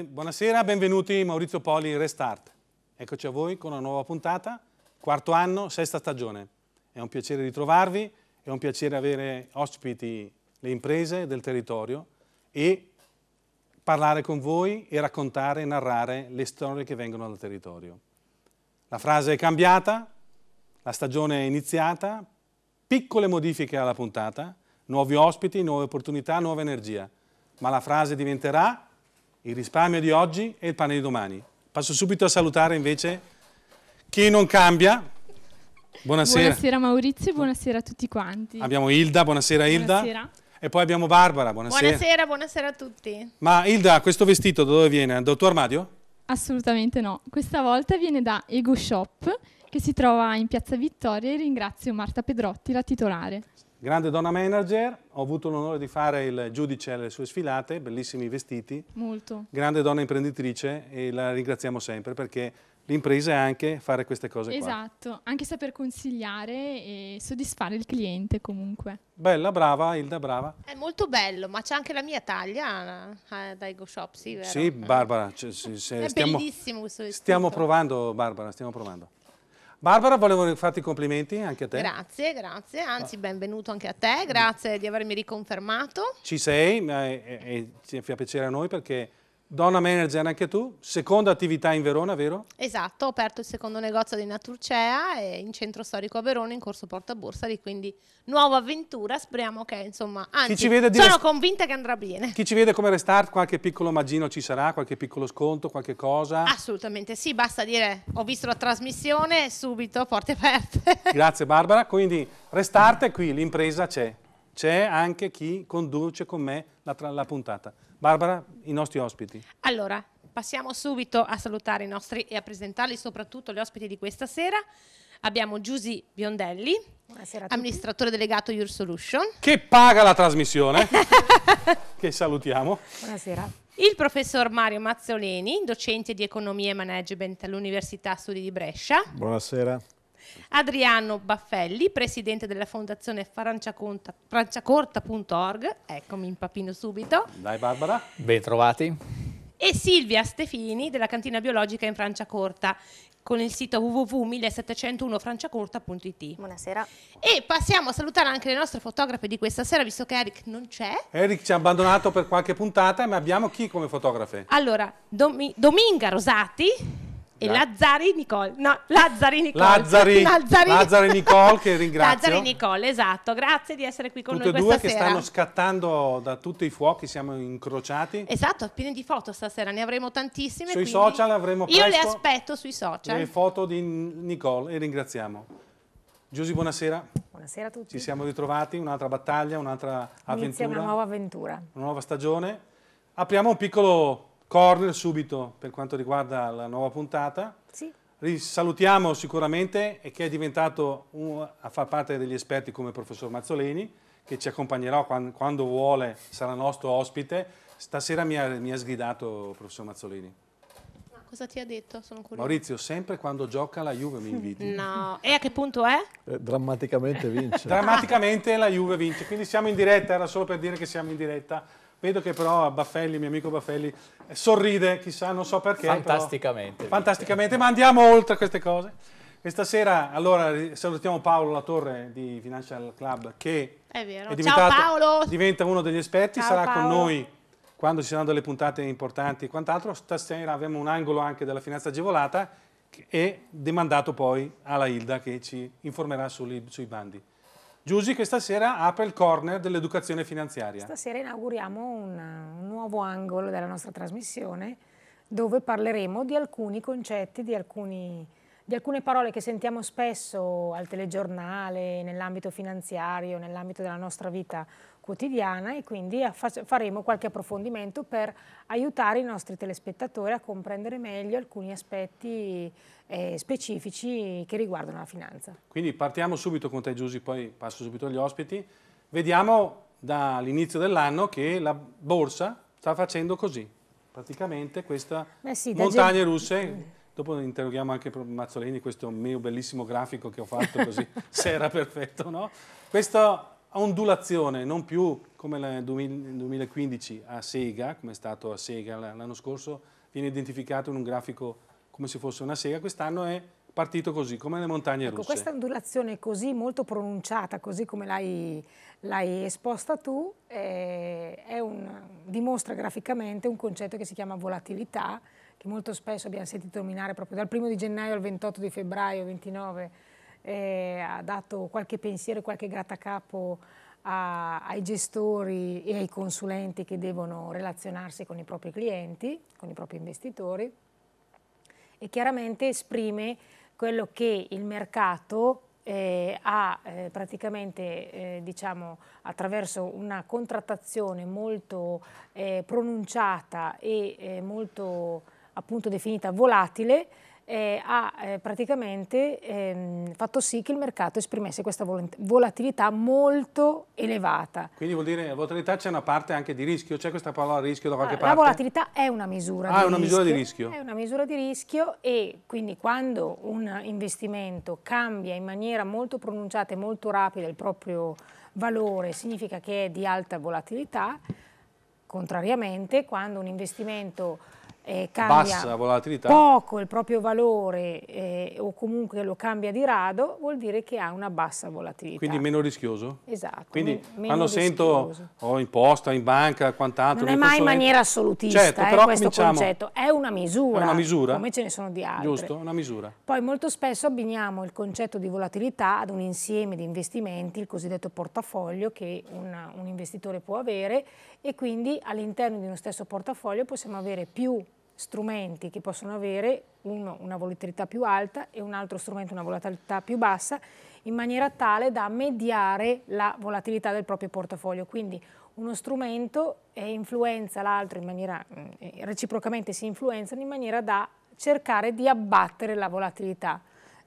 Buonasera, benvenuti Maurizio Poli Restart. Eccoci a voi con una nuova puntata, quarto anno, sesta stagione. È un piacere ritrovarvi, è un piacere avere ospiti le imprese del territorio e parlare con voi e raccontare e narrare le storie che vengono dal territorio. La frase è cambiata, la stagione è iniziata, piccole modifiche alla puntata, nuovi ospiti, nuove opportunità, nuova energia, ma la frase diventerà il risparmio di oggi e il pane di domani. Passo subito a salutare invece chi non cambia. Buonasera. Buonasera Maurizio, e buonasera a tutti quanti. Abbiamo Ilda, buonasera Ilda. Buonasera. E poi abbiamo Barbara, buonasera. Buonasera, buonasera a tutti. Ma Ilda, questo vestito da dove viene? Dal tuo armadio? Assolutamente no. Questa volta viene da Ego Shop, che si trova in Piazza Vittoria e ringrazio Marta Pedrotti, la titolare. Grande donna manager, ho avuto l'onore di fare il giudice alle sue sfilate, bellissimi vestiti. Molto. Grande donna imprenditrice e la ringraziamo sempre perché l'impresa è anche fare queste cose esatto, qua. anche saper consigliare e soddisfare il cliente comunque. Bella, brava, Ilda, brava. È molto bello, ma c'è anche la mia taglia eh, dai Go Shop, sì, vero? Sì, Barbara, cioè, sì, è stiamo, bellissimo questo vestito. Stiamo provando, Barbara, stiamo provando. Barbara, volevo farti i complimenti anche a te. Grazie, grazie, anzi ah. benvenuto anche a te, grazie di avermi riconfermato. Ci sei, e, e, e, e fa piacere a noi perché Donna manager anche tu, seconda attività in Verona, vero? Esatto, ho aperto il secondo negozio di Naturcea in centro storico a Verona in corso Porta Borsari, quindi nuova avventura, speriamo che insomma, anzi, sono rest... convinta che andrà bene. Chi ci vede come restart, qualche piccolo magino ci sarà, qualche piccolo sconto, qualche cosa? Assolutamente sì, basta dire ho visto la trasmissione, subito porte aperte. Grazie Barbara, quindi restart è qui, l'impresa c'è c'è anche chi conduce con me la, la puntata. Barbara, i nostri ospiti. Allora, passiamo subito a salutare i nostri e a presentarli soprattutto gli ospiti di questa sera. Abbiamo Giusy Biondelli, amministratore delegato Your Solution. Che paga la trasmissione, che salutiamo. Buonasera. Il professor Mario Mazzoleni, docente di economia e management all'Università Studi di Brescia. Buonasera. Adriano Baffelli, presidente della fondazione franciacorta.org, eccomi in papino subito. Dai Barbara. Ben trovati. E Silvia Stefini della cantina biologica in Franciacorta con il sito www.1701franciacorta.it. Buonasera. E passiamo a salutare anche le nostre fotografe di questa sera, visto che Eric non c'è. Eric ci ha abbandonato per qualche puntata, ma abbiamo chi come fotografe? Allora, Domi Dominga Rosati e la... Lazzari Nicole. No, Lazzari Nicole. Lazzari, Lazzari... Lazzari Nicole che ringrazio. Lazzari Nicole, esatto. Grazie di essere qui con Tutte noi questa sera. Tutte e due che stanno scattando da tutti i fuochi, siamo incrociati. Esatto, pieni di foto stasera, ne avremo tantissime. Sui social avremo presto Io le aspetto sui social. Le foto di Nicole e ringraziamo. Giusy buonasera. Buonasera a tutti. Ci siamo ritrovati, un'altra battaglia, un'altra avventura. Inizia una nuova avventura. Una nuova stagione. Apriamo un piccolo corner subito per quanto riguarda la nuova puntata. Sì. Risalutiamo sicuramente e che è diventato un, a far parte degli esperti come il professor Mazzolini, che ci accompagnerà quando, quando vuole, sarà nostro ospite. Stasera mi ha, mi ha sgridato il professor Mazzoleni cosa ti ha detto? Maurizio, sempre quando gioca la Juve mi inviti. No, e a che punto è? Eh, drammaticamente vince. drammaticamente la Juve vince, quindi siamo in diretta, era solo per dire che siamo in diretta Vedo che però Baffelli, mio amico Baffelli, eh, sorride, chissà, non so perché. Fantasticamente. Però, fantasticamente, ma andiamo oltre queste cose. Questa sera, allora, salutiamo Paolo La Torre di Financial Club, che è, è Paolo. diventa uno degli esperti, Ciao sarà Paolo. con noi quando ci saranno delle puntate importanti e quant'altro. Stasera avremo un angolo anche della finanza agevolata e demandato poi alla Hilda che ci informerà sui, sui bandi. Giusy che stasera apre il corner dell'educazione finanziaria. Stasera inauguriamo un, un nuovo angolo della nostra trasmissione dove parleremo di alcuni concetti, di, alcuni, di alcune parole che sentiamo spesso al telegiornale, nell'ambito finanziario, nell'ambito della nostra vita quotidiana e quindi faremo qualche approfondimento per aiutare i nostri telespettatori a comprendere meglio alcuni aspetti eh, specifici che riguardano la finanza. Quindi partiamo subito con te Giusy, poi passo subito agli ospiti. Vediamo dall'inizio dell'anno che la borsa sta facendo così, praticamente queste sì, montagne russe... Mm. Dopo interroghiamo anche Mazzolini, questo mio bellissimo grafico che ho fatto così, se era perfetto, no? Questa ondulazione, non più come nel 2015 a Sega, come è stato a Sega l'anno scorso, viene identificato in un grafico come se fosse una sega, quest'anno è partito così, come le montagne ecco, russe. Questa ondulazione così molto pronunciata, così come l'hai esposta tu, eh, un, dimostra graficamente un concetto che si chiama volatilità, che molto spesso abbiamo sentito nominare proprio dal 1 di gennaio al 28 di febbraio, 29, eh, ha dato qualche pensiero, qualche grattacapo a, ai gestori e ai consulenti che devono relazionarsi con i propri clienti, con i propri investitori e chiaramente esprime quello che il mercato eh, ha eh, praticamente, eh, diciamo, attraverso una contrattazione molto eh, pronunciata e eh, molto appunto definita volatile, eh, ha eh, praticamente ehm, fatto sì che il mercato esprimesse questa volatilità molto elevata. Quindi vuol dire che volatilità c'è una parte anche di rischio, c'è questa parola rischio da qualche allora, ah, parte? La volatilità è una misura ah, di rischio. Ah, è una misura di rischio. È una misura di rischio e quindi quando un investimento cambia in maniera molto pronunciata e molto rapida il proprio valore, significa che è di alta volatilità, contrariamente quando un investimento eh, cambia poco il proprio valore eh, o comunque lo cambia di rado, vuol dire che ha una bassa volatilità. Quindi meno rischioso? Esatto. Quindi meno quando sento oh, imposta in banca, quant'altro... Non è mai in maniera assolutista certo, eh, questo concetto, è una misura. È una misura? Come ce ne sono di altre. Giusto, una misura. Poi molto spesso abbiniamo il concetto di volatilità ad un insieme di investimenti, il cosiddetto portafoglio che una, un investitore può avere e quindi all'interno di uno stesso portafoglio possiamo avere più strumenti che possono avere uno una volatilità più alta e un altro strumento una volatilità più bassa in maniera tale da mediare la volatilità del proprio portafoglio. Quindi uno strumento influenza l'altro in maniera, mm, eh, reciprocamente si influenzano in maniera da cercare di abbattere la volatilità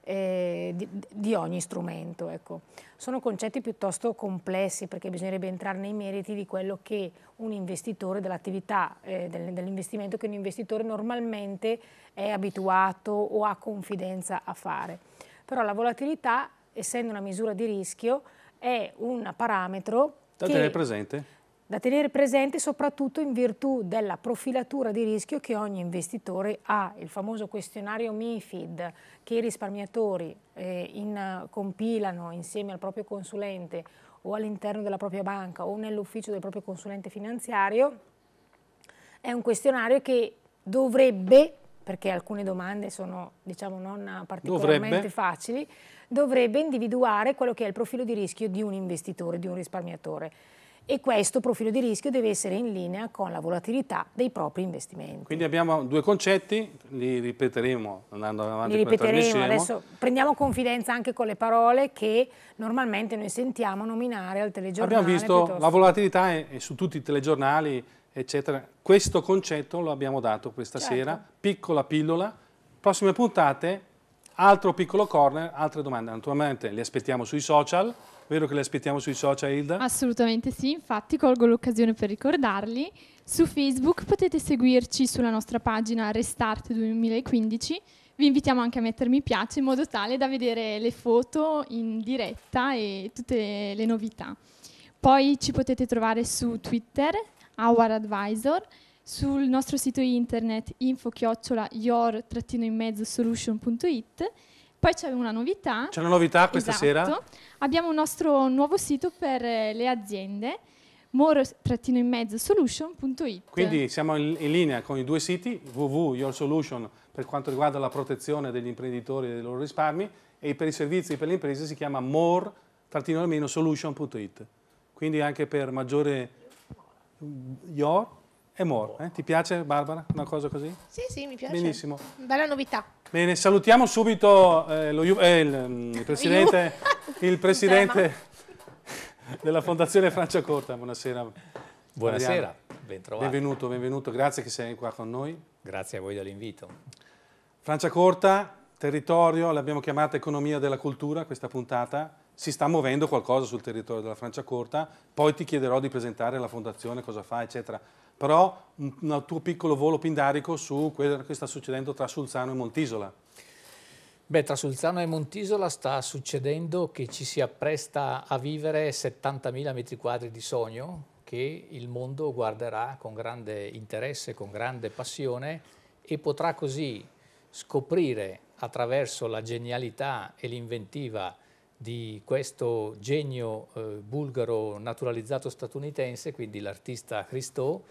eh, di, di, ogni strumento. Ecco. Sono concetti piuttosto complessi perché bisognerebbe entrare nei meriti di quello che un investitore dell'attività, eh, dell'investimento che un investitore normalmente è abituato o ha confidenza a fare. Però la volatilità, essendo una misura di rischio, è un parametro da tenere presente? da tenere presente soprattutto in virtù della profilatura di rischio che ogni investitore ha, il famoso questionario MIFID che i risparmiatori eh, in, compilano insieme al proprio consulente o all'interno della propria banca o nell'ufficio del proprio consulente finanziario, è un questionario che dovrebbe, perché alcune domande sono diciamo non particolarmente dovrebbe. facili, dovrebbe individuare quello che è il profilo di rischio di un investitore, di un risparmiatore e questo profilo di rischio deve essere in linea con la volatilità dei propri investimenti. Quindi abbiamo due concetti, li ripeteremo andando avanti. Li ripeteremo, adesso prendiamo confidenza anche con le parole che normalmente noi sentiamo nominare al telegiornale. Abbiamo visto piuttosto... la volatilità è, è, su tutti i telegiornali, eccetera. Questo concetto lo abbiamo dato questa certo. sera, piccola pillola, prossime puntate, altro piccolo corner, altre domande. Naturalmente le aspettiamo sui social. Vero che le aspettiamo sui social, Hilda? Assolutamente sì, infatti colgo l'occasione per ricordarli. Su Facebook potete seguirci sulla nostra pagina Restart 2015. Vi invitiamo anche a mettermi piace in modo tale da vedere le foto in diretta e tutte le novità. Poi ci potete trovare su Twitter, Our Advisor, sul nostro sito internet info-your-solution.it poi c'è una novità. C'è una novità questa esatto. sera? Abbiamo un nostro nuovo sito per eh, le aziende more-solution.it Quindi siamo in, in linea con i due siti www.yoursolution per quanto riguarda la protezione degli imprenditori e dei loro risparmi e per i servizi per le imprese si chiama more-solution.it Quindi anche per maggiore mm, your e more. Eh? Ti piace Barbara una cosa così? Sì, sì, mi piace. Benissimo. Bella novità. Bene, salutiamo subito eh, lo, eh, il, mm, il, presidente, il presidente della Fondazione Francia Corta. Buonasera. Buonasera, bentrovato. Benvenuto, benvenuto, grazie che sei qua con noi. Grazie a voi dell'invito. Francia Corta, territorio, l'abbiamo chiamata economia della cultura questa puntata si sta muovendo qualcosa sul territorio della Francia Corta, poi ti chiederò di presentare la fondazione, cosa fa, eccetera. Però un, un tuo piccolo volo pindarico su quello che sta succedendo tra Sulzano e Montisola. Beh, tra Sulzano e Montisola sta succedendo che ci si appresta a vivere 70.000 metri quadri di sogno che il mondo guarderà con grande interesse, con grande passione e potrà così scoprire attraverso la genialità e l'inventiva di questo genio eh, bulgaro naturalizzato statunitense, quindi l'artista Christo,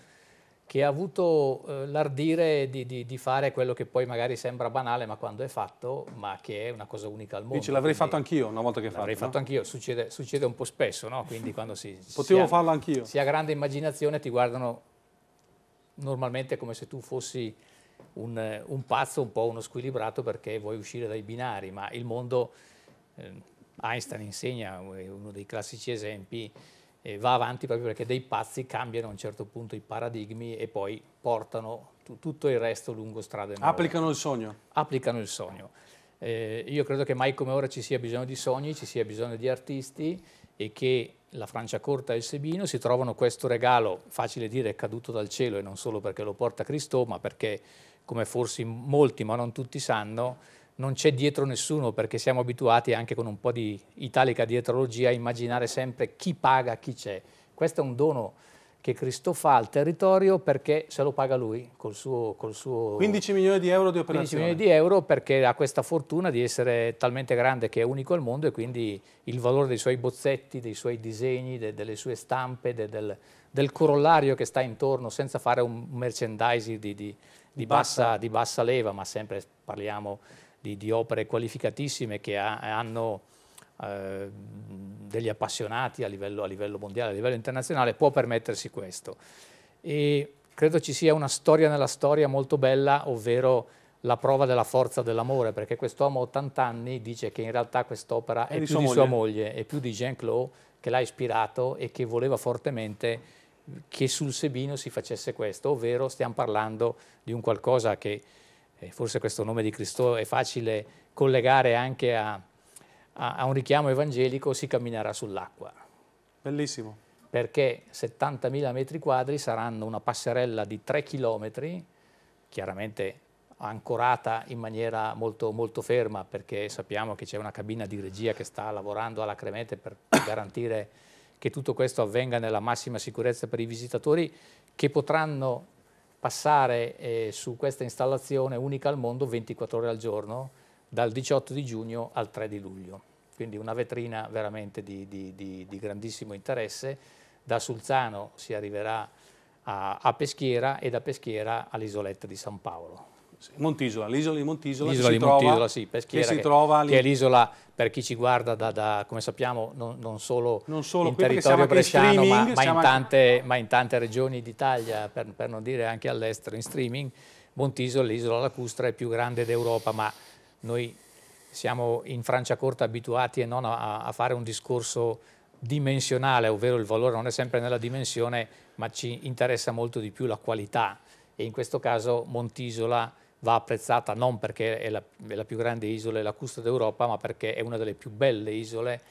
che ha avuto eh, l'ardire di, di, di, fare quello che poi magari sembra banale, ma quando è fatto, ma che è una cosa unica al mondo. Dice, l'avrei fatto anch'io una volta che fatto. L'avrei no? fatto anch'io, succede, succede, un po' spesso, no? Quindi quando si... Potevo si farlo anch'io. Si ha grande immaginazione, ti guardano normalmente come se tu fossi un, un pazzo, un po' uno squilibrato, perché vuoi uscire dai binari, ma il mondo... Eh, Einstein insegna, è uno dei classici esempi, e va avanti proprio perché dei pazzi cambiano a un certo punto i paradigmi e poi portano tutto il resto lungo strade Applicano il sogno. Applicano il sogno. Eh, io credo che mai come ora ci sia bisogno di sogni, ci sia bisogno di artisti e che la Francia Corta e il Sebino si trovano questo regalo, facile dire, caduto dal cielo e non solo perché lo porta Cristo, ma perché, come forse molti ma non tutti sanno, non c'è dietro nessuno perché siamo abituati anche con un po' di italica dietrologia a immaginare sempre chi paga, chi c'è. Questo è un dono che Cristo fa al territorio perché se lo paga lui col suo, col suo 15 milioni di euro di operazione. 15 milioni di euro perché ha questa fortuna di essere talmente grande che è unico al mondo e quindi il valore dei suoi bozzetti, dei suoi disegni, de, delle sue stampe, de, del, del, corollario che sta intorno senza fare un merchandising di, di, di, bassa, di bassa leva, ma sempre parliamo di, di opere qualificatissime che ha, hanno eh, degli appassionati a livello, a livello, mondiale, a livello internazionale, può permettersi questo. E credo ci sia una storia nella storia molto bella, ovvero la prova della forza dell'amore, perché quest'uomo a 80 anni dice che in realtà quest'opera è, è, più sua di moglie. sua moglie, è più di Jean-Claude che l'ha ispirato e che voleva fortemente che sul Sebino si facesse questo, ovvero stiamo parlando di un qualcosa che e forse questo nome di Cristo è facile collegare anche a, a, a un richiamo evangelico, si camminerà sull'acqua. Bellissimo. Perché 70.000 metri quadri saranno una passerella di 3 chilometri, chiaramente ancorata in maniera molto, molto ferma perché sappiamo che c'è una cabina di regia che sta lavorando alacremente per garantire che tutto questo avvenga nella massima sicurezza per i visitatori che potranno passare eh, su questa installazione unica al mondo 24 ore al giorno dal 18 di giugno al 3 di luglio. Quindi una vetrina veramente di, di, di, di grandissimo interesse. Da Sulzano si arriverà a, a Peschiera e da Peschiera all'isoletta di San Paolo. Montisola, l'isola di Montisola, l'isola di Montisola, trova, sì, peschiera, che, che, che è l'isola per chi ci guarda da, da come sappiamo non, non, solo non, solo, in territorio bresciano ma, ma, in tante, ma, in tante, regioni d'Italia per, per, non dire anche all'estero in streaming Montisola, l'isola lacustra è più grande d'Europa ma noi siamo in Francia Corta abituati e non a, a fare un discorso dimensionale ovvero il valore non è sempre nella dimensione ma ci interessa molto di più la qualità e in questo caso Montisola va apprezzata non perché è la, è la più grande isola e la lacustra d'Europa, ma perché è una delle più belle isole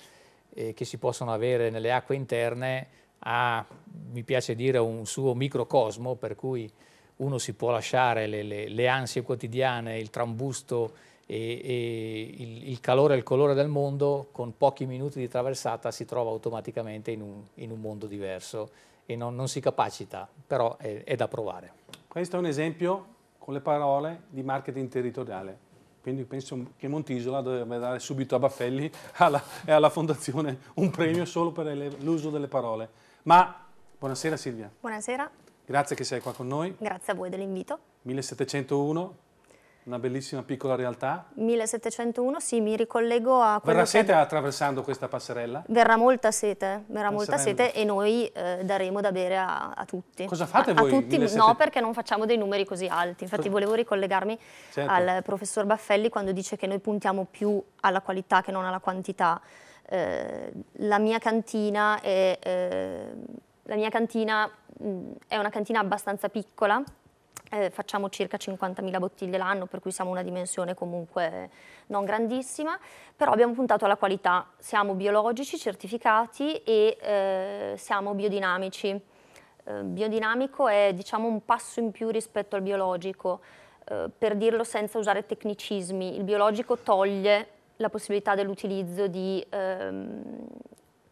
eh, che si possono avere nelle acque interne, ha, mi piace dire, un suo microcosmo, per cui uno si può lasciare le, le, le ansie quotidiane, il trambusto e, e il, il, calore e il colore del mondo, con pochi minuti di traversata si trova automaticamente in un, in un mondo diverso e non, non, si capacita, però è, è da provare. Questo è un esempio con le parole di marketing territoriale. Quindi penso che Montisola dovrebbe dare subito a Baffelli alla, e alla fondazione un premio solo per l'uso delle parole. Ma buonasera Silvia. Buonasera. Grazie che sei qua con noi. Grazie a voi dell'invito. 1701, una bellissima piccola realtà. 1701, sì, mi ricollego a Verrà sete che... attraversando questa passerella? Verrà molta sete, verrà molta sete e noi eh, daremo da bere a, a, tutti. Cosa fate a, voi? A tutti 17... no, perché non facciamo dei numeri così alti. Infatti volevo ricollegarmi certo. al professor Baffelli quando dice che noi puntiamo più alla qualità che non alla quantità. Eh, la mia cantina è... Eh, la mia cantina mh, mm, è una cantina abbastanza piccola, eh, facciamo circa 50.000 bottiglie l'anno, per cui siamo una dimensione comunque non grandissima, però abbiamo puntato alla qualità, siamo biologici certificati e eh, siamo biodinamici. Eh, biodinamico è diciamo un passo in più rispetto al biologico, eh, per dirlo senza usare tecnicismi, il biologico toglie la possibilità dell'utilizzo di ehm,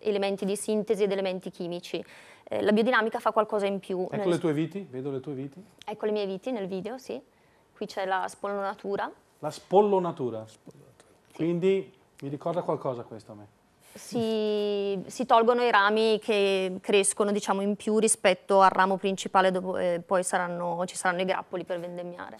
elementi di sintesi ed elementi chimici. Eh, la biodinamica fa qualcosa in più. Ecco nel... le tue viti, vedo le tue viti. Ecco le mie viti nel video, sì. Qui c'è la spollonatura. La spollonatura. spollonatura. Sì. Quindi mi ricorda qualcosa questo a me. Si, si, tolgono i rami che crescono diciamo, in più rispetto al ramo principale dove eh, poi saranno, ci saranno i grappoli per vendemmiare.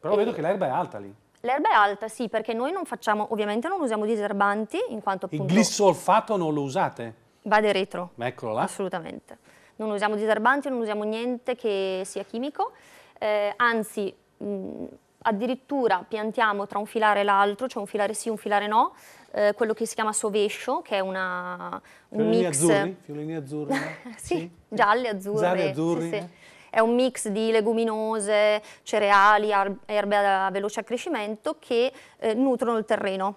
Però e vedo che l'erba è alta lì. L'erba è alta, sì, perché noi non facciamo, ovviamente non usiamo diserbanti, in quanto appunto... Il glissolfato non lo usate? Va di retro. Ma eccolo là. Assolutamente. Non usiamo diserbanti, non usiamo niente che sia chimico, eh, anzi mh, addirittura piantiamo tra un filare e l'altro, cioè un filare sì, un filare no, eh, quello che si chiama sovescio, che è una, un fiolini mix... Azzurri? Fiolini azzurri? sì, sì, gialli, azzurri. Gialli, azzurri? Sì, sì. Eh? è un mix di leguminose, cereali, erbe a veloce accrescimento che eh, nutrono il terreno,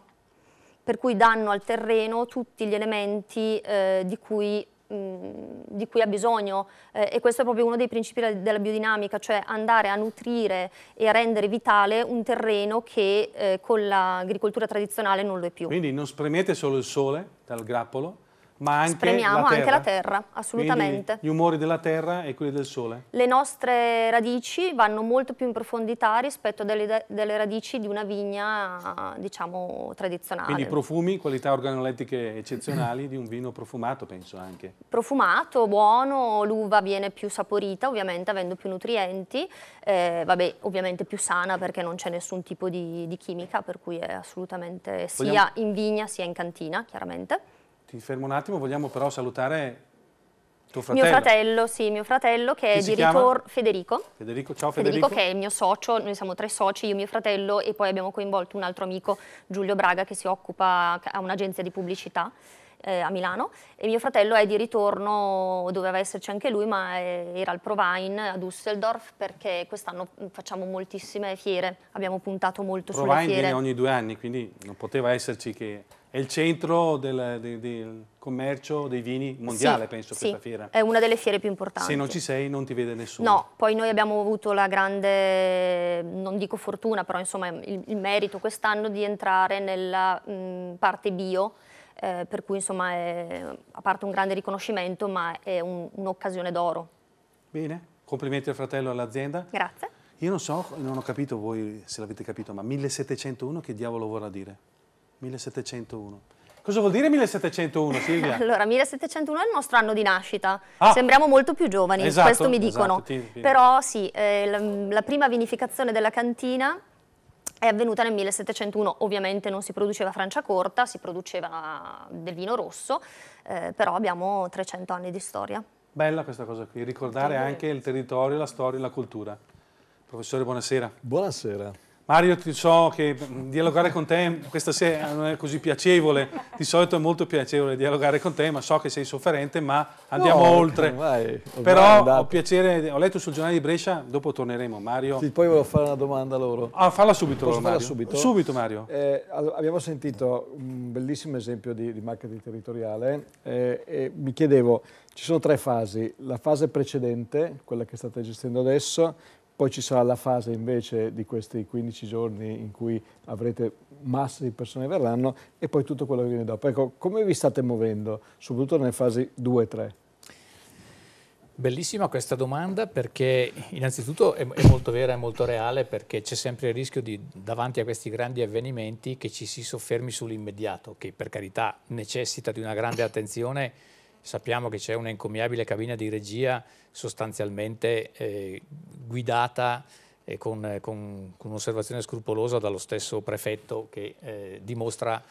per cui danno al terreno tutti gli elementi eh, di cui mm, di cui ha bisogno eh, e questo è proprio uno dei principi della biodinamica, cioè andare a nutrire e a rendere vitale un terreno che eh, con l'agricoltura tradizionale non lo è più. Quindi non spremete solo il sole dal grappolo, ma anche Spremiamo la anche la terra, assolutamente. Quindi gli umori della terra e quelli del sole? Le nostre radici vanno molto più in profondità rispetto a delle, delle radici di una vigna, diciamo, tradizionale. Quindi profumi, qualità organolettiche eccezionali di un vino profumato, penso anche. Profumato, buono, l'uva viene più saporita, ovviamente, avendo più nutrienti, eh, vabbè, ovviamente più sana perché non c'è nessun tipo di, di, chimica, per cui è assolutamente sia Vogliamo... in vigna sia in cantina, chiaramente ti fermo un attimo, vogliamo però salutare tuo fratello. Mio fratello, sì, mio fratello che Chi è di ritorno, Federico. Federico, ciao Federico. Federico che è il mio socio, noi siamo tre soci, io, e mio fratello e poi abbiamo coinvolto un altro amico, Giulio Braga, che si occupa, ha un'agenzia di pubblicità eh, a Milano e mio fratello è di ritorno, doveva esserci anche lui, ma eh, era al Provine a Düsseldorf perché quest'anno facciamo moltissime fiere, abbiamo puntato molto Provine sulle fiere. Provine ogni due anni, quindi non poteva esserci che è il centro del, del, del commercio dei vini mondiale, sì, penso, sì. questa fiera. è una delle fiere più importanti. Se non ci sei non ti vede nessuno. No, poi noi abbiamo avuto la grande, non dico fortuna, però insomma il, il merito quest'anno di entrare nella mh, parte bio, eh, per cui insomma è, a parte un grande riconoscimento, ma è un'occasione un d'oro. Bene, complimenti al fratello e all'azienda. Grazie. Io non so, non ho capito voi se l'avete capito, ma 1701 che diavolo vorrà dire? 1701. Cosa vuol dire 1701, Silvia? allora, 1701 è il nostro anno di nascita. Ah. Sembriamo molto più giovani, esatto, questo mi esatto, dicono. Esatto, ti, ti. Però sì, eh, la, la prima vinificazione della cantina è avvenuta nel 1701, ovviamente non si produceva Francia Corta, si produceva del vino rosso, eh, però abbiamo 300 anni di storia. Bella questa cosa qui, ricordare anche il territorio, la storia e la cultura. Professore, buonasera. Buonasera. Mario, ti so che dialogare con te questa sera non è così piacevole, di solito è molto piacevole dialogare con te, ma so che sei sofferente, ma andiamo no, oltre. Ormai, Però ho piacere, ho letto sul giornale di Brescia, dopo torneremo Mario. Sì, poi volevo fare una domanda loro. Ah, falla subito loro Mario. Subito? subito Mario. Eh, abbiamo sentito un bellissimo esempio di, di marketing territoriale eh, e mi chiedevo, ci sono tre fasi, la fase precedente, quella che state gestendo adesso, poi ci sarà la fase invece di questi 15 giorni in cui avrete masse di persone che verranno e poi tutto quello che viene dopo. Ecco, come vi state muovendo, soprattutto nelle fasi 2 e 3? Bellissima questa domanda perché innanzitutto è, molto vera e molto reale perché c'è sempre il rischio di davanti a questi grandi avvenimenti che ci si soffermi sull'immediato, che per carità necessita di una grande attenzione sappiamo che c'è una encomiabile cabina di regia sostanzialmente eh, guidata eh, con, eh, con, con un'osservazione scrupolosa dallo stesso prefetto che eh, dimostra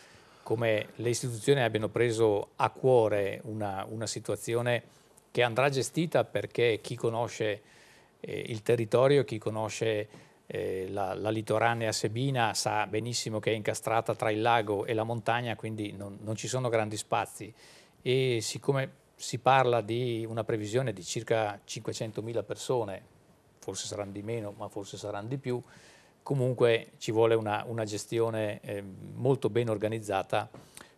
come le istituzioni abbiano preso a cuore una, una situazione che andrà gestita perché chi conosce eh, il territorio, chi conosce eh, la, la, litoranea Sebina sa benissimo che è incastrata tra il lago e la montagna, quindi non, non ci sono grandi spazi e siccome si parla di una previsione di circa 500.000 persone, forse saranno di meno ma forse saranno di più, comunque ci vuole una, una gestione eh, molto ben organizzata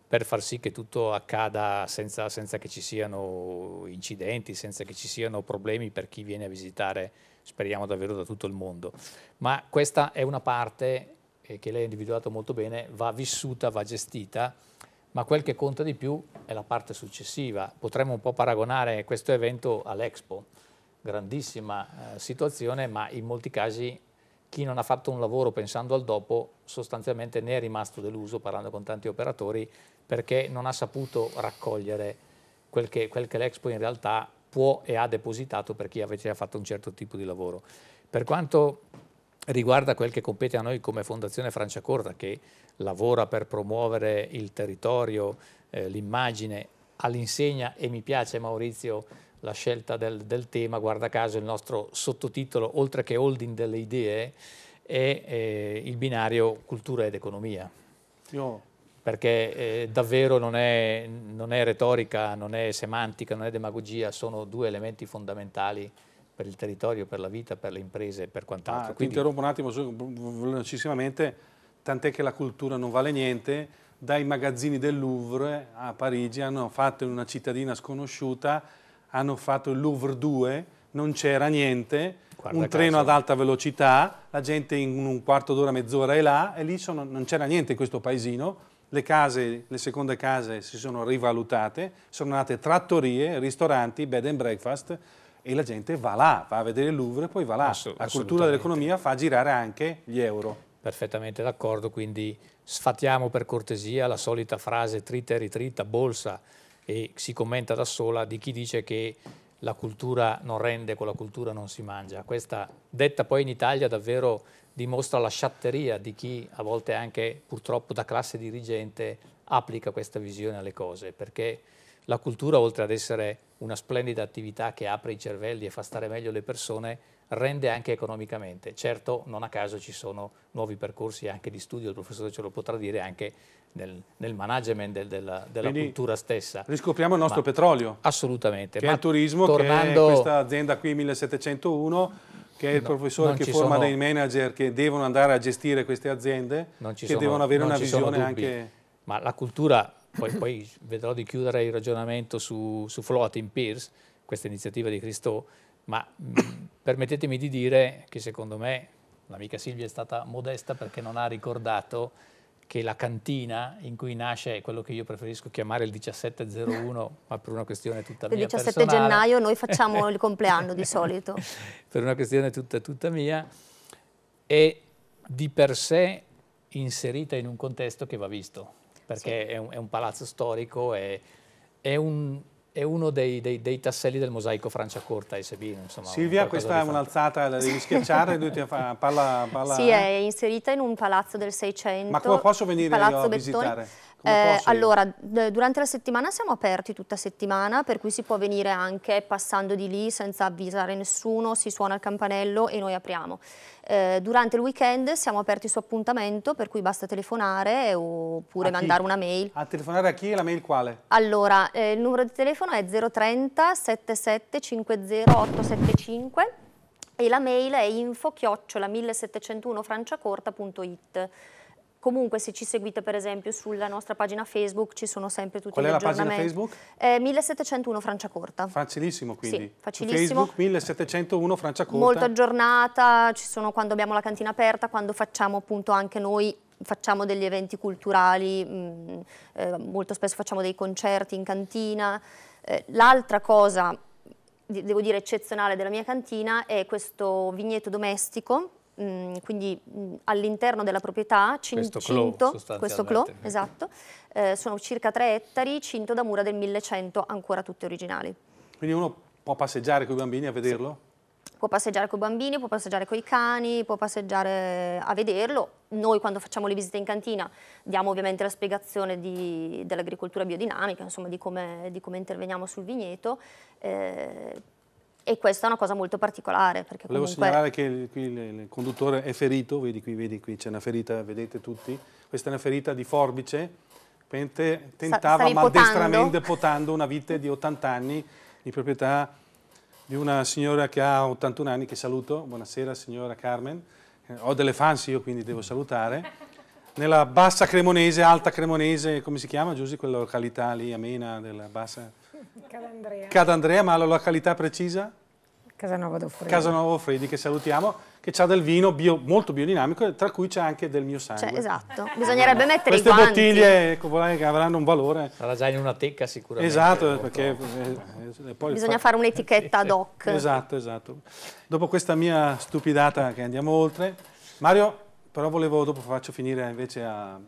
per far sì che tutto accada senza, senza, che ci siano incidenti, senza che ci siano problemi per chi viene a visitare, speriamo davvero da tutto il mondo. Ma questa è una parte eh, che lei ha individuato molto bene, va vissuta, va gestita ma quel che conta di più è la parte successiva. Potremmo un po' paragonare questo evento all'Expo, grandissima eh, situazione, ma in molti casi chi non ha fatto un lavoro pensando al dopo sostanzialmente ne è rimasto deluso parlando con tanti operatori perché non ha saputo raccogliere quel che, quel che l'Expo in realtà può e ha depositato per chi invece ha fatto un certo tipo di lavoro. Per quanto riguarda quel che compete a noi come Fondazione Franciacorta che lavora per promuovere il territorio, eh, l'immagine all'insegna e mi piace Maurizio la scelta del, del, tema, guarda caso il nostro sottotitolo oltre che holding delle idee è eh, il binario cultura ed economia. No. Perché eh, davvero non è, non è retorica, non è semantica, non è demagogia, sono due elementi fondamentali per il territorio, per la vita, per le imprese e per quant'altro. Ah, Quindi... Ti interrompo un attimo velocissimamente, tant'è che la cultura non vale niente, dai magazzini del Louvre a Parigi hanno fatto in una cittadina sconosciuta, hanno fatto il Louvre 2, non c'era niente, Guarda un treno ad alta velocità, la gente in un quarto d'ora, mezz'ora è là e lì sono, non c'era niente in questo paesino. Le case, le seconde case si sono rivalutate, sono nate trattorie, ristoranti, bed and breakfast, e la gente va là, va a vedere il Louvre, e poi va là. la cultura dell'economia fa girare anche gli euro. Perfettamente d'accordo, quindi sfatiamo per cortesia la solita frase trita e ritrita, bolsa, e si commenta da sola di chi dice che la cultura non rende, con la cultura non si mangia. Questa detta poi in Italia davvero dimostra la sciatteria di chi a volte anche purtroppo da classe dirigente applica questa visione alle cose, perché la cultura, oltre ad essere una splendida attività che apre i cervelli e fa stare meglio le persone, rende anche economicamente. Certo, non a caso ci sono nuovi percorsi anche di studio, il professore ce lo potrà dire anche nel, nel management del, della, della cultura stessa. Riscopriamo il nostro Ma, petrolio. Assolutamente. Che Ma è il turismo, tornando... che è questa azienda qui 1701 che è il no, professore che forma sono... dei manager che devono andare a gestire queste aziende, che sono, devono avere una visione anche... Ma la cultura poi, poi vedrò di chiudere il ragionamento su, su Floating Peers, questa iniziativa di Cristo, ma mm, permettetemi di dire che secondo me l'amica Silvia è stata modesta perché non ha ricordato che la cantina in cui nasce quello che io preferisco chiamare il 1701, ma per una questione tutta mia. Il 17 personale. gennaio noi facciamo il compleanno di solito. per una questione tutta, tutta mia, è di per sé inserita in un contesto che va visto perché sì. è, un, è, un, palazzo storico e è, un, è uno dei, dei, dei, tasselli del mosaico Franciacorta e Sebino. Insomma, Silvia, questa è un'alzata, la devi schiacciare, tu ti fa, parla, parla... Sì, è inserita in un palazzo del Seicento. Ma come posso venire io a Bettoni? visitare? Eh, allora, durante la settimana siamo aperti tutta settimana, per cui si può venire anche passando di lì senza avvisare nessuno, si suona il campanello e noi apriamo. Eh, durante il weekend siamo aperti su appuntamento, per cui basta telefonare oppure mandare una mail. A telefonare a chi e la mail quale? Allora, eh, il numero di telefono è 030 77 50 875 e la mail è info chiocciola 1701 franciacorta.it Comunque se ci seguite per esempio sulla nostra pagina Facebook ci sono sempre tutti Qual gli aggiornamenti. Qual è la pagina Facebook? Eh, 1701 Francia Corta. Facilissimo quindi. Sì, facilissimo. Su Facebook 1701 Francia Corta. Molto aggiornata, ci sono quando abbiamo la cantina aperta, quando facciamo appunto anche noi facciamo degli eventi culturali, mh, mm, eh, molto spesso facciamo dei concerti in cantina. Eh, L'altra cosa, devo dire, eccezionale della mia cantina è questo vigneto domestico mh, mm, quindi mh, mm, all'interno della proprietà, cin- questo cinto, questo clou, esatto, eh, sono circa 3 ettari, cinto da mura del 1100, ancora tutte originali. Quindi uno può passeggiare con i bambini a vederlo? Sì può passeggiare con i bambini, può passeggiare con i cani, può passeggiare a vederlo. Noi quando facciamo le visite in cantina diamo ovviamente la spiegazione dell'agricoltura biodinamica, insomma di come, di come, interveniamo sul vigneto. Eh, e questa è una cosa molto particolare. Perché Volevo comunque... segnalare che il, qui il, conduttore è ferito, vedi qui, vedi qui c'è una ferita, vedete tutti, questa è una ferita di forbice, Pente tentava maldestramente potando. potando una vite di 80 anni di proprietà di una signora che ha 81 anni, che saluto, buonasera signora Carmen, eh, ho delle fans io quindi devo salutare, nella bassa cremonese, alta cremonese, come si chiama Giussi, quella località lì amena della bassa cremonese. Cadandrea. Cadandrea, ma la località precisa? Casanova d'Offredi. Casanova d'Offredi, che salutiamo, che ha del vino bio, molto biodinamico, tra cui c'è anche del mio sangue. Cioè, esatto, bisognerebbe mettere Queste i guanti. bottiglie ecco, avranno un valore. Sarà già in una tecca sicuramente. Esatto, perché... Eh, eh, poi Bisogna fa... fare un'etichetta ad hoc. Esatto, esatto. Dopo questa mia stupidata che andiamo oltre, Mario, però volevo, dopo faccio finire invece a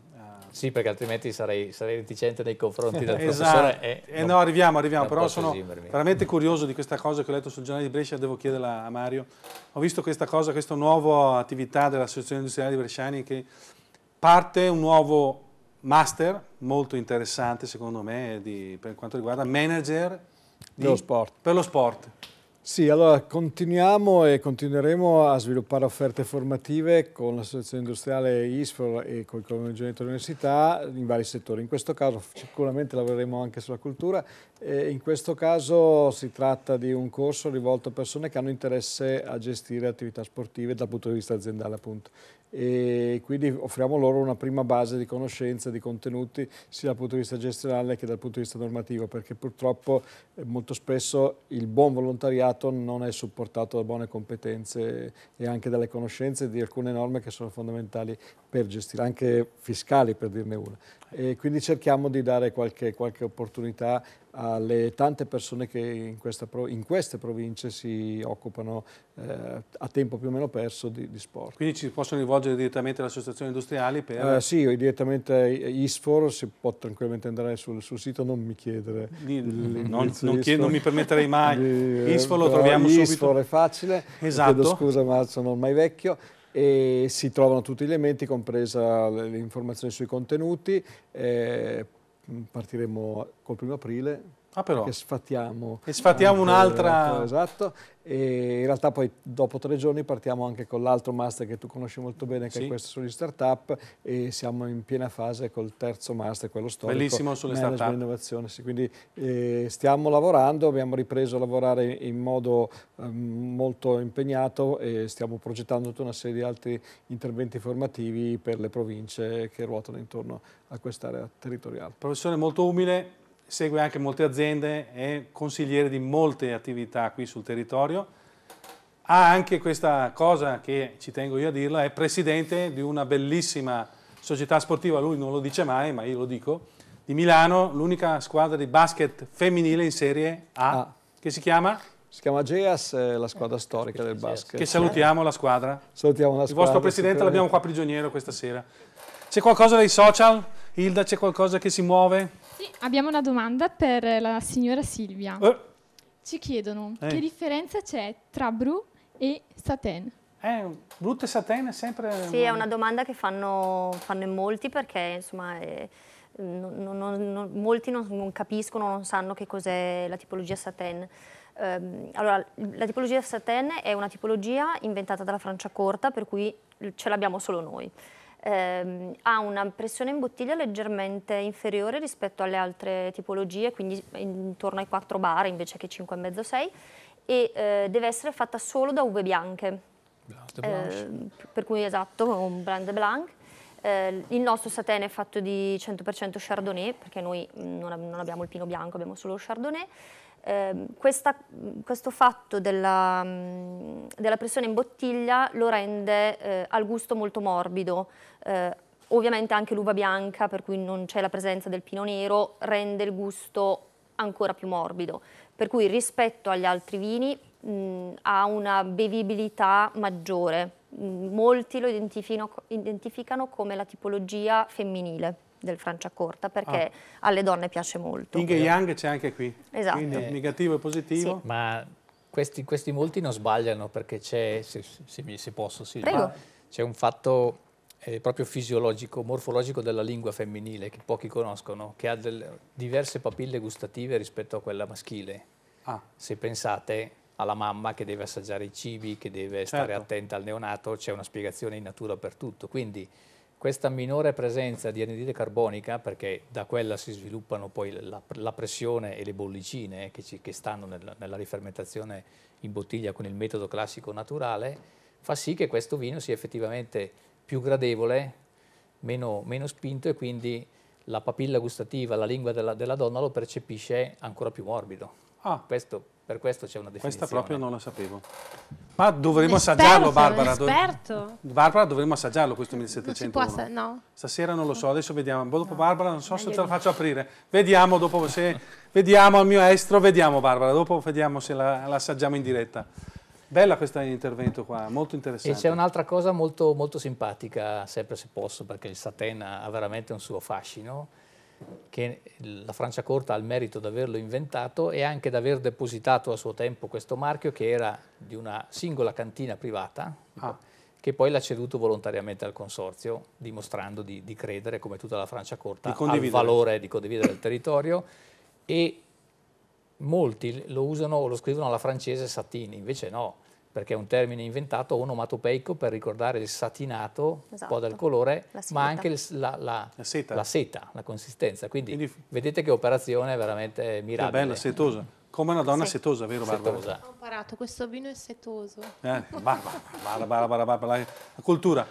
sì, perché altrimenti sarei, sarei reticente nei confronti del esatto. professore. E eh, no, arriviamo, arriviamo, però sono esimermi. veramente curioso di questa cosa che ho letto sul giornale di Brescia, devo chiederla a Mario. Ho visto questa cosa, questa nuova attività dell'Associazione Industriale di Bresciani che parte un nuovo master molto interessante secondo me di, per quanto riguarda manager di, lo per lo sport. Sì, allora continuiamo e continueremo a sviluppare offerte formative con l'associazione industriale ISFOR e con il Comune Collegio Università in vari settori. In questo caso sicuramente lavoreremo anche sulla cultura e in questo caso si tratta di un corso rivolto a persone che hanno interesse a gestire attività sportive dal punto di vista aziendale appunto e quindi offriamo loro una prima base di conoscenze, di contenuti sia dal punto di vista gestionale che dal punto di vista normativo perché purtroppo eh, molto spesso il buon volontariato non è supportato da buone competenze e anche dalle conoscenze di alcune norme che sono fondamentali per gestire, anche fiscali per dirne una e quindi cerchiamo di dare qualche, qualche opportunità alle tante persone che in, questa, in queste province si occupano eh, a tempo più o meno perso di, di, sport. Quindi ci possono rivolgere direttamente alle associazioni industriali? Per... Eh, sì, direttamente a ISFOR, si può tranquillamente andare sul, sul sito, non mi chiedere. Di, non, non, chiedo, non, mi permetterei mai, di, eh, ISFOR lo troviamo ISFOR subito. ISFOR è facile, esatto. chiedo scusa ma sono ormai vecchio e si trovano tutti gli elementi, compresa le informazioni sui contenuti, eh, partiremo col primo aprile Ah, che sfatiamo. E sfatiamo un'altra. Eh, ecco, esatto, e in realtà poi dopo tre giorni partiamo anche con l'altro master che tu conosci molto bene, che sì. è questo sugli startup, e siamo in piena fase col terzo master, quello storico. Bellissimo sulle startup. Innovazione, sì. Quindi eh, stiamo lavorando, abbiamo ripreso a lavorare in modo eh, molto impegnato e stiamo progettando tutta una serie di altri interventi formativi per le province che ruotano intorno a quest'area territoriale. Professore, molto umile, segue anche molte aziende, è consigliere di molte attività qui sul territorio. Ha anche questa cosa che ci tengo io a dirla, è presidente di una bellissima società sportiva, lui non lo dice mai, ma io lo dico, di Milano, l'unica squadra di basket femminile in Serie A, ah. che si chiama? Si chiama Geas, la squadra storica del basket. Che salutiamo la squadra. Salutiamo la squadra. Il vostro presidente l'abbiamo qua prigioniero questa sera. C'è qualcosa dei social? Hilda, c'è qualcosa che si muove? Sì, abbiamo una domanda per la signora Silvia. Eh. Ci chiedono eh. che differenza c'è tra bru e satin. Eh, brutto e satin è sempre... Sì, è una domanda che fanno, fanno in molti perché insomma... È... Non, non, non, molti non, capiscono, non sanno che cos'è la tipologia satin. Eh, allora, la tipologia satin è una tipologia inventata dalla Francia Corta, per cui ce l'abbiamo solo noi ehm, ha una pressione in bottiglia leggermente inferiore rispetto alle altre tipologie, quindi intorno ai 4 bar invece che 5,5-6 e eh, deve essere fatta solo da uve bianche. Eh, per cui esatto, un brand blanc. Eh, il nostro satene è fatto di 100% Chardonnay, perché noi mm, non, non abbiamo il pino bianco, abbiamo solo Chardonnay eh, questa, questo fatto della, mm, della, pressione in bottiglia lo rende eh, al gusto molto morbido. Eh, ovviamente anche l'uva bianca, per cui non c'è la presenza del pino nero, rende il gusto ancora più morbido. Per cui rispetto agli altri vini mh, mm, ha una bevibilità maggiore. Mm, molti lo identificano come la tipologia femminile del Franciacorta ah. perché ah. alle donne piace molto. Ying e Yang c'è anche qui, esatto. quindi eh, negativo e positivo. Sì. Ma questi, questi, molti non sbagliano perché c'è, se, se, se, posso, sì, c'è un fatto eh, proprio fisiologico, morfologico della lingua femminile che pochi conoscono, che ha del, diverse papille gustative rispetto a quella maschile. Ah. Se pensate, alla mamma che deve assaggiare i cibi, che deve certo. stare attenta al neonato, c'è una spiegazione in natura per tutto. Quindi questa minore presenza di anidride carbonica, perché da quella si sviluppano poi la, la pressione e le bollicine che, ci, che stanno nel, nella rifermentazione in bottiglia con il metodo classico naturale, fa sì che questo vino sia effettivamente più gradevole, meno, meno spinto e quindi la papilla gustativa, la lingua della, della donna lo percepisce ancora più morbido. Ah. Questo, per questo c'è una definizione. Questa proprio non la sapevo. Ma dovremmo assaggiarlo, Barbara. Esperto. Barbara, dovremmo assaggiarlo questo 1701. no. Stasera non lo so, adesso vediamo. Dopo no. Barbara, non so Meglio se te la faccio aprire. Vediamo dopo se... vediamo al mio estro, vediamo Barbara. Dopo vediamo se la, la assaggiamo in diretta. Bella questa intervento qua, molto interessante. E c'è un'altra cosa molto, molto simpatica, sempre se posso, perché il Satena ha veramente un suo fascino che la Francia Corta ha il merito di averlo inventato e anche di aver depositato a suo tempo questo marchio che era di una singola cantina privata ah. che poi l'ha ceduto volontariamente al consorzio dimostrando di, di credere come tutta la Francia Corta al valore di condividere il territorio e molti lo usano o lo scrivono alla francese Satini, invece no perché è un termine inventato onomatopeico per ricordare il satinato, esatto. un po' esatto. dal colore, ma anche il, la, la, la, seta. la, seta. la consistenza. Quindi, Quindi, vedete che operazione veramente mirabile. Che bella, setosa. Come una donna setosa, vero Barbara? Setosa. Ho imparato, questo vino è setoso. Eh, Barbara, Barbara, Barbara, la cultura.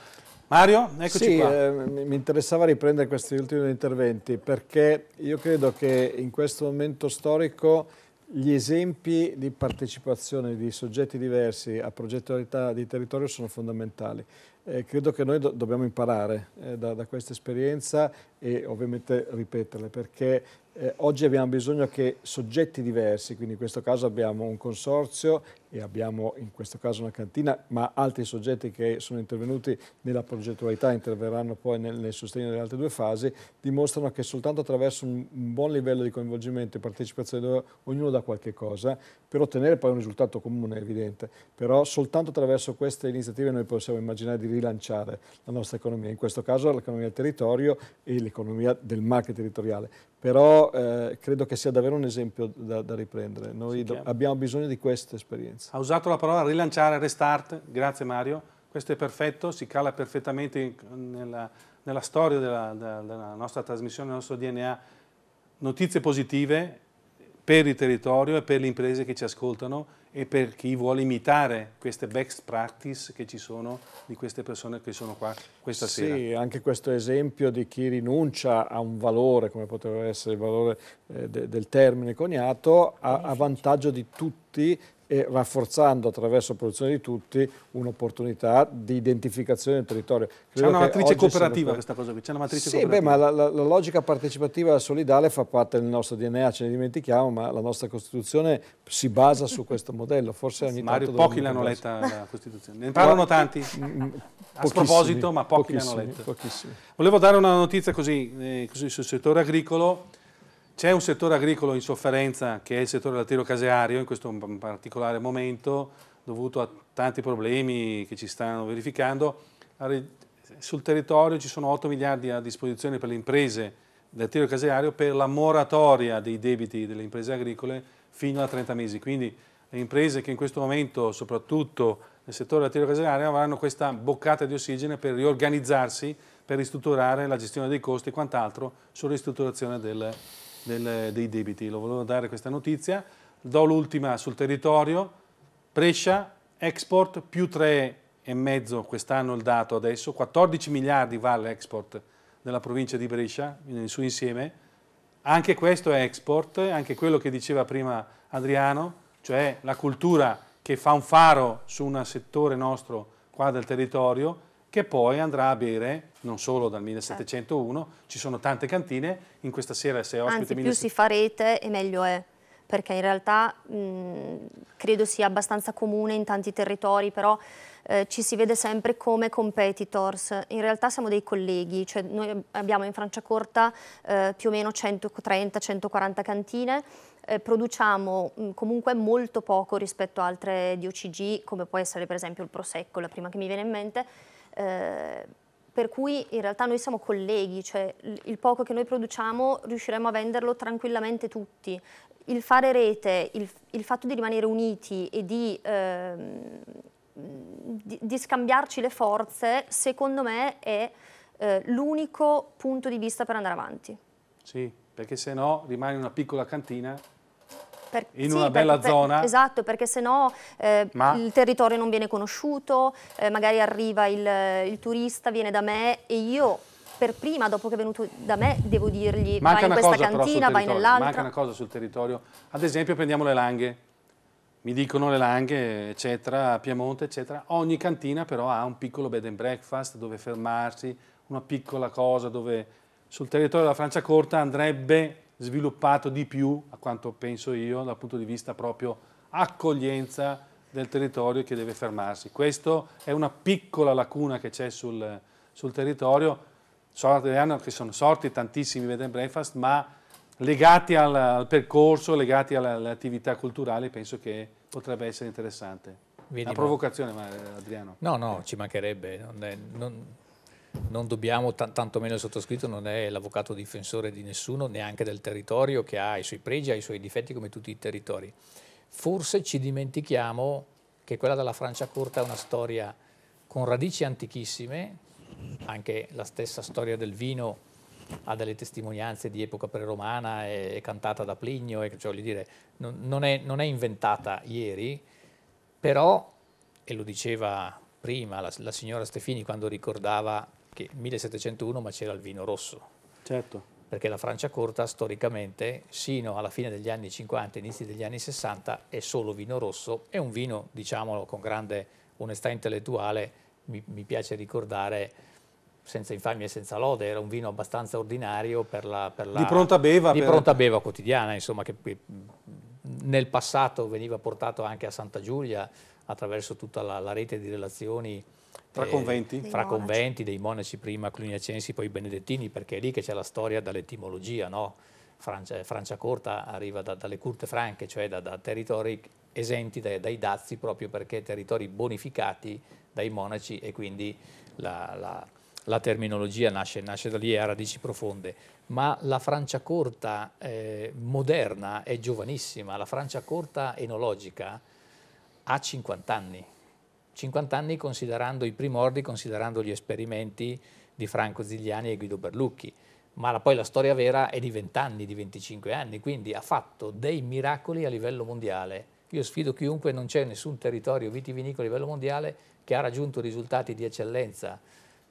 Mario, eccoci sì, qua. Eh, mi interessava riprendere questi ultimi interventi perché io credo che in questo momento storico gli esempi di partecipazione di soggetti diversi a progettualità di territorio sono fondamentali. Eh, credo che noi do dobbiamo imparare eh, da, da, questa esperienza e ovviamente ripeterle perché eh, oggi abbiamo bisogno che soggetti diversi, quindi in questo caso abbiamo un consorzio e abbiamo in questo caso una cantina, ma altri soggetti che sono intervenuti nella progettualità, interverranno poi nel, nel sostegno delle altre due fasi, dimostrano che soltanto attraverso un, un buon livello di coinvolgimento e partecipazione ognuno dà qualche cosa, per ottenere poi un risultato comune evidente, però soltanto attraverso queste iniziative noi possiamo immaginare di rilanciare la nostra economia, in questo caso l'economia del territorio e l'economia del market territoriale però eh, credo che sia davvero un esempio da, da riprendere. Noi do, abbiamo bisogno di questa esperienza. Ha usato la parola rilanciare, restart, grazie Mario, questo è perfetto, si cala perfettamente nella, nella, storia della, della, della, nostra trasmissione, del nostro DNA, notizie positive per il territorio e per le imprese che ci ascoltano e per chi vuole imitare queste best practice che ci sono di queste persone che sono qua questa sì, sera. Sì, anche questo esempio di chi rinuncia a un valore, come potrebbe essere il valore eh, de, del termine coniato, a, a vantaggio di tutti e rafforzando attraverso la produzione di tutti un'opportunità di identificazione del territorio. C'è una matrice cooperativa questa cosa qui, c'è una matrice sì, cooperativa. Beh, ma la, la, la, logica partecipativa solidale fa parte del nostro DNA, ce ne dimentichiamo, ma la nostra Costituzione si basa su questo modello, forse ogni Mario, tanto... pochi l'hanno letta la Costituzione, ne parlano tanti, mm, mm, a proposito, ma pochi l'hanno letta. Pochissimi. Volevo dare una notizia così, eh, così sul settore agricolo, c'è un settore agricolo in sofferenza che è il settore lattiero-caseario in questo particolare momento dovuto a tanti problemi che ci stanno verificando. Sul territorio ci sono 8 miliardi a disposizione per le imprese del tiro caseario per la moratoria dei debiti delle imprese agricole fino a 30 mesi. Quindi le imprese che in questo momento, soprattutto nel settore lattiero-caseario, avranno questa boccata di ossigeno per riorganizzarsi, per ristrutturare la gestione dei costi e quant'altro sulla ristrutturazione del territorio del, dei debiti, lo volevo dare questa notizia. Do l'ultima sul territorio, Brescia, export più 3,5 quest'anno il dato adesso, 14 miliardi vale l'export della provincia di Brescia nel suo insieme, anche questo è export, anche quello che diceva prima Adriano, cioè la cultura che fa un faro su un settore nostro qua del territorio, che poi andrà a bere, non solo dal 1701, certo. ci sono tante cantine, in questa sera se ospite... Anzi, più si fa rete e meglio è, perché in realtà mh, credo sia abbastanza comune in tanti territori, però eh, ci si vede sempre come competitors. In realtà siamo dei colleghi, cioè noi abbiamo in Franciacorta eh, più o meno 130-140 cantine, eh, produciamo mh, comunque molto poco rispetto a altre DOCG, come può essere per esempio il Prosecco, la prima che mi viene in mente, eh, per cui in realtà noi siamo colleghi, cioè il poco che noi produciamo riusciremo a venderlo tranquillamente tutti. Il fare rete, il, il fatto di rimanere uniti e di... Ehm, di, di, scambiarci le forze, secondo me è eh, l'unico punto di vista per andare avanti. Sì, perché se no rimane una piccola cantina per, in sì, una bella per, zona. Per, esatto, perché sennò eh, il territorio non viene conosciuto, eh, magari arriva il, il turista, viene da me e io per prima, dopo che è venuto da me, devo dirgli Manca vai in questa cantina, vai nell'altra. Manca una cosa sul territorio. Ad esempio prendiamo le langhe. Mi dicono le langhe, eccetera, Piemonte, eccetera. Ogni cantina però ha un piccolo bed and breakfast dove fermarsi, una piccola cosa dove sul territorio della Francia Corta andrebbe sviluppato di più, a quanto penso io, dal punto di vista proprio accoglienza del territorio che deve fermarsi. Questa è una piccola lacuna che c'è sul, sul territorio, sono, eh, che sono sorti tantissimi bed and breakfast, ma legati al, al percorso, legati all'attività culturale, penso che potrebbe essere interessante. Vedi, una provocazione, ma, eh, Adriano. No, no, ci mancherebbe. Non è, non non dobbiamo, t- tantomeno il sottoscritto non è l'avvocato difensore di nessuno, neanche del territorio che ha i suoi pregi, ha i suoi difetti come tutti i territori. Forse ci dimentichiamo che quella della Francia corta è una storia con radici antichissime, anche la stessa storia del vino ha delle testimonianze di epoca preromana, è, è cantata da Plinio, e cioè, dire, non, non, è, non è inventata ieri, però, e lo diceva prima la, la, signora Stefini quando ricordava che 1701 ma c'era il vino rosso. Certo. Perché la Francia corta storicamente, sino alla fine degli anni 50, inizi degli anni 60, è solo vino rosso È un vino, diciamolo con grande onestà intellettuale, mi, mi piace ricordare, senza infamia e senza lode, era un vino abbastanza ordinario per la... Per la di pronta beva. Di per... pronta beva quotidiana, insomma, che nel passato veniva portato anche a Santa Giulia attraverso tutta la, la rete di relazioni tra eh, conventi? Fra conventi, dei monaci prima cluniacensi, poi benedettini, perché è lì che c'è la storia dall'etimologia, no? Francia, Francia, corta arriva da, dalle curte franche, cioè da, da territori esenti dai, dai, dazi proprio perché territori bonificati dai monaci e quindi la, la, la terminologia nasce, nasce, da lì e ha radici profonde. Ma la Francia corta eh, moderna è giovanissima, la Francia corta enologica ha 50 anni 50 anni considerando i primordi, considerando gli esperimenti di Franco Zigliani e Guido Berlucchi, ma la, poi la storia vera è di 20 anni, di 25 anni, quindi ha fatto dei miracoli a livello mondiale. Io sfido chiunque, non c'è nessun territorio vitivinicolo a livello mondiale che ha raggiunto risultati di eccellenza,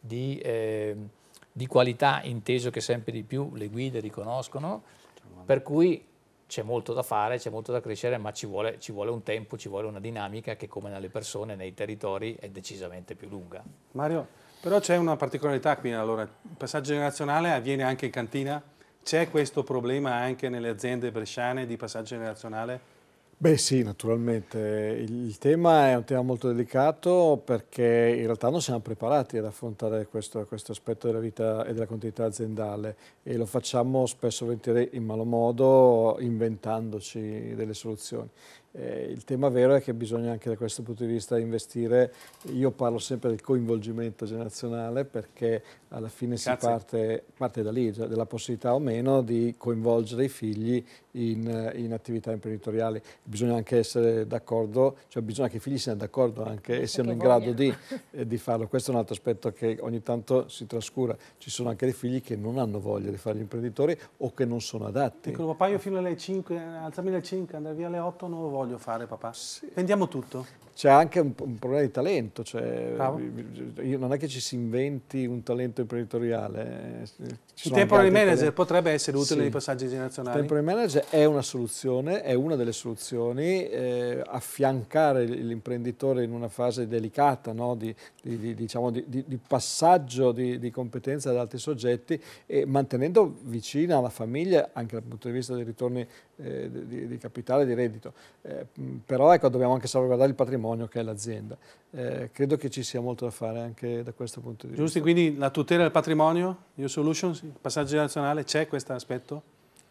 di, eh, di qualità, inteso che sempre di più le guide riconoscono, per cui c'è molto da fare, c'è molto da crescere, ma ci vuole, ci vuole, un tempo, ci vuole una dinamica che come nelle persone, nei territori, è decisamente più lunga. Mario, però c'è una particolarità qui, allora, il passaggio generazionale avviene anche in cantina, c'è questo problema anche nelle aziende bresciane di passaggio generazionale? Beh sì, naturalmente. Il tema è un tema molto delicato perché in realtà non siamo preparati ad affrontare questo, questo aspetto della vita e della continuità aziendale e lo facciamo spesso volentieri in malo modo inventandoci delle soluzioni. Eh, il tema vero è che bisogna anche da questo punto di vista investire, io parlo sempre del coinvolgimento generazionale perché alla fine Grazie. si parte, parte, da lì, cioè della possibilità o meno di coinvolgere i figli in, in attività imprenditoriali. Bisogna anche essere d'accordo, cioè bisogna che i figli siano d'accordo anche e siano in grado di, eh, di, farlo. Questo è un altro aspetto che ogni tanto si trascura. Ci sono anche dei figli che non hanno voglia di fare gli imprenditori o che non sono adatti. Dicono papà io fino alle 5, alzami alle 5, andare via alle 8 non ho voglio fare papà. Sì. Vendiamo tutto c'è anche un, un, problema di talento, cioè, cioè non è che ci si inventi un talento imprenditoriale. Eh, il temporary manager talenti. potrebbe essere utile sì. nei passaggi generazionali? Il temporary manager è una soluzione, è una delle soluzioni, eh, affiancare l'imprenditore in una fase delicata no? di, di, di, diciamo, di, passaggio di, competenza ad altri soggetti e mantenendo vicina la famiglia anche dal punto di vista dei ritorni eh, di, capitale e di reddito. Eh, però ecco, dobbiamo anche salvaguardare il patrimonio patrimonio che è l'azienda. Eh, credo che ci sia molto da fare anche da questo punto di Giusti, vista. Giusti, quindi la tutela del patrimonio, Your Solutions, il passaggio generazionale, c'è questo aspetto?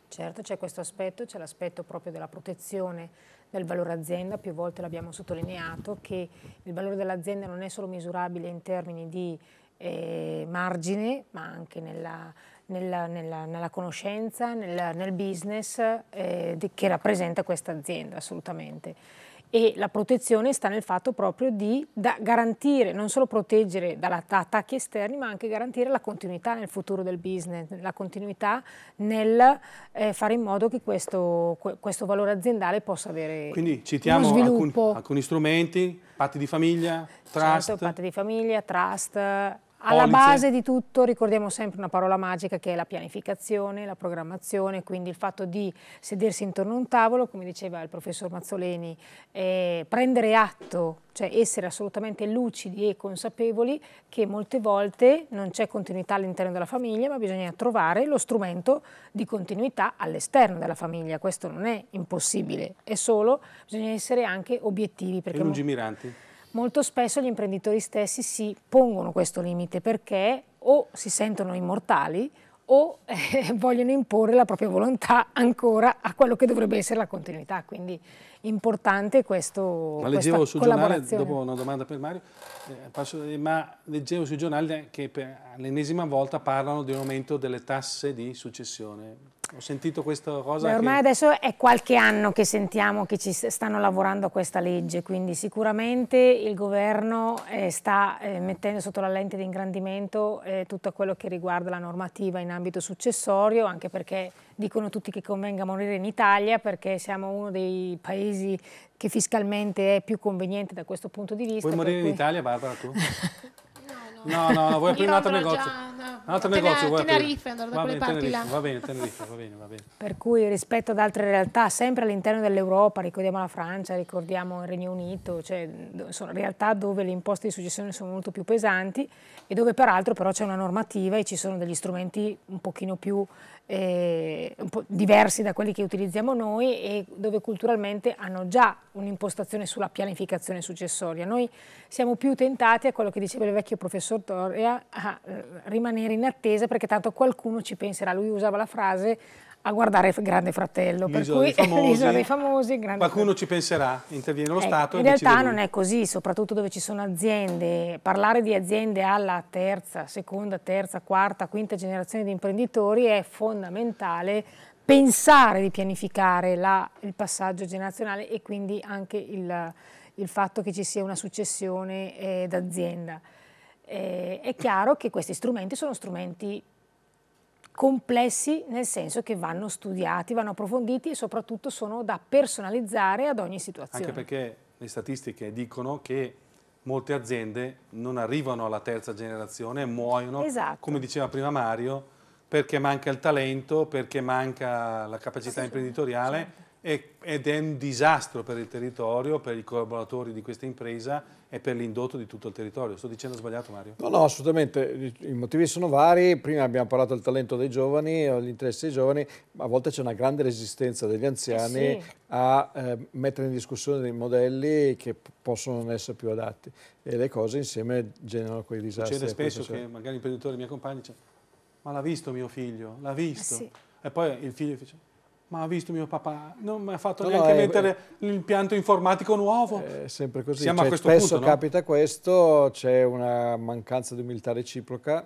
Certo, c'è questo aspetto, c'è l'aspetto proprio della protezione del valore azienda, più volte l'abbiamo sottolineato, che il valore dell'azienda non è solo misurabile in termini di eh, margine, ma anche nella, nella, nella, nella conoscenza, nel, nel business eh, che rappresenta questa azienda assolutamente e la protezione sta nel fatto proprio di garantire, non solo proteggere da, attacchi esterni, ma anche garantire la continuità nel futuro del business, la continuità nel eh, fare in modo che questo, questo, valore aziendale possa avere Quindi citiamo alcuni, alcuni, strumenti, patti di famiglia, certo, trust. Certo, patti di famiglia, trust, alla police. base di tutto ricordiamo sempre una parola magica che è la pianificazione, la programmazione, quindi il fatto di sedersi intorno a un tavolo, come diceva il professor Mazzoleni, eh, prendere atto, cioè essere assolutamente lucidi e consapevoli che molte volte non c'è continuità all'interno della famiglia, ma bisogna trovare lo strumento di continuità all'esterno della famiglia. Questo non è impossibile, è solo bisogna essere anche obiettivi. Perché e lungimiranti molto spesso gli imprenditori stessi si pongono questo limite perché o si sentono immortali o eh, vogliono imporre la propria volontà ancora a quello che dovrebbe essere la continuità. Quindi importante questo. Ma leggevo sui giornali, dopo una domanda per Mario, eh, passo, ma leggevo sui giornali che per, l'ennesima volta parlano di un aumento delle tasse di successione. Ho sentito questa cosa. Beh, ormai che... adesso è qualche anno che sentiamo che ci stanno lavorando a questa legge, quindi sicuramente il governo eh, sta eh, mettendo sotto la lente di ingrandimento eh, tutto quello che riguarda la normativa in ambito successorio, anche perché dicono tutti che convenga morire in Italia perché siamo uno dei paesi che fiscalmente è più conveniente da questo punto di vista. Vuoi morire cui... in Italia, Barbara, tu? No, no, no, vuoi aprire un altro negozio. Un altro negozio vuoi da quelle parti là. Va bene, Tenerife, va bene, va bene. Per cui rispetto ad altre realtà, sempre all'interno dell'Europa, ricordiamo la Francia, ricordiamo il Regno Unito, cioè sono realtà dove le imposte di successione sono molto più pesanti e dove peraltro però c'è una normativa e ci sono degli strumenti un pochino più eh, un po diversi da quelli che utilizziamo noi e dove culturalmente hanno già un'impostazione sulla pianificazione successoria. Noi siamo più tentati a quello che diceva il vecchio professore Tortoria a eh, rimanere in attesa perché tanto qualcuno ci penserà. Lui usava la frase a guardare il Grande Fratello, per cui l'isola dei famosi. Grande qualcuno Fratello. ci penserà, interviene lo eh, Stato. In realtà non è così, soprattutto dove ci sono aziende. Parlare di aziende alla terza, seconda, terza, quarta, quinta generazione di imprenditori è fondamentale pensare di pianificare la, il passaggio generazionale e quindi anche il, il, fatto che ci sia una successione eh, d'azienda eh, è chiaro che questi strumenti sono strumenti complessi nel senso che vanno studiati, vanno approfonditi e soprattutto sono da personalizzare ad ogni situazione. Anche perché le statistiche dicono che molte aziende non arrivano alla terza generazione muoiono, esatto. come diceva prima Mario, perché manca il talento, perché manca la capacità imprenditoriale certo ed è un disastro per il territorio, per i collaboratori di questa impresa e per l'indotto di tutto il territorio. Sto dicendo sbagliato Mario? No, no, assolutamente. I motivi sono vari. Prima abbiamo parlato del talento dei giovani, dell'interesse eh, dei giovani, a volte c'è una grande resistenza degli anziani eh sì. a eh, mettere in discussione dei modelli che possono non essere più adatti. E le cose insieme generano quei disastri. Succede spesso che magari l'imprenditore mi accompagna e dice ma l'ha visto mio figlio, l'ha eh visto. Eh sì. E poi il figlio dice ma ha visto mio papà, non mi ha fatto no, neanche no, è, mettere l'impianto informatico nuovo. È sempre così. Siamo cioè, a questo spesso punto, no? capita questo, c'è una mancanza di umiltà reciproca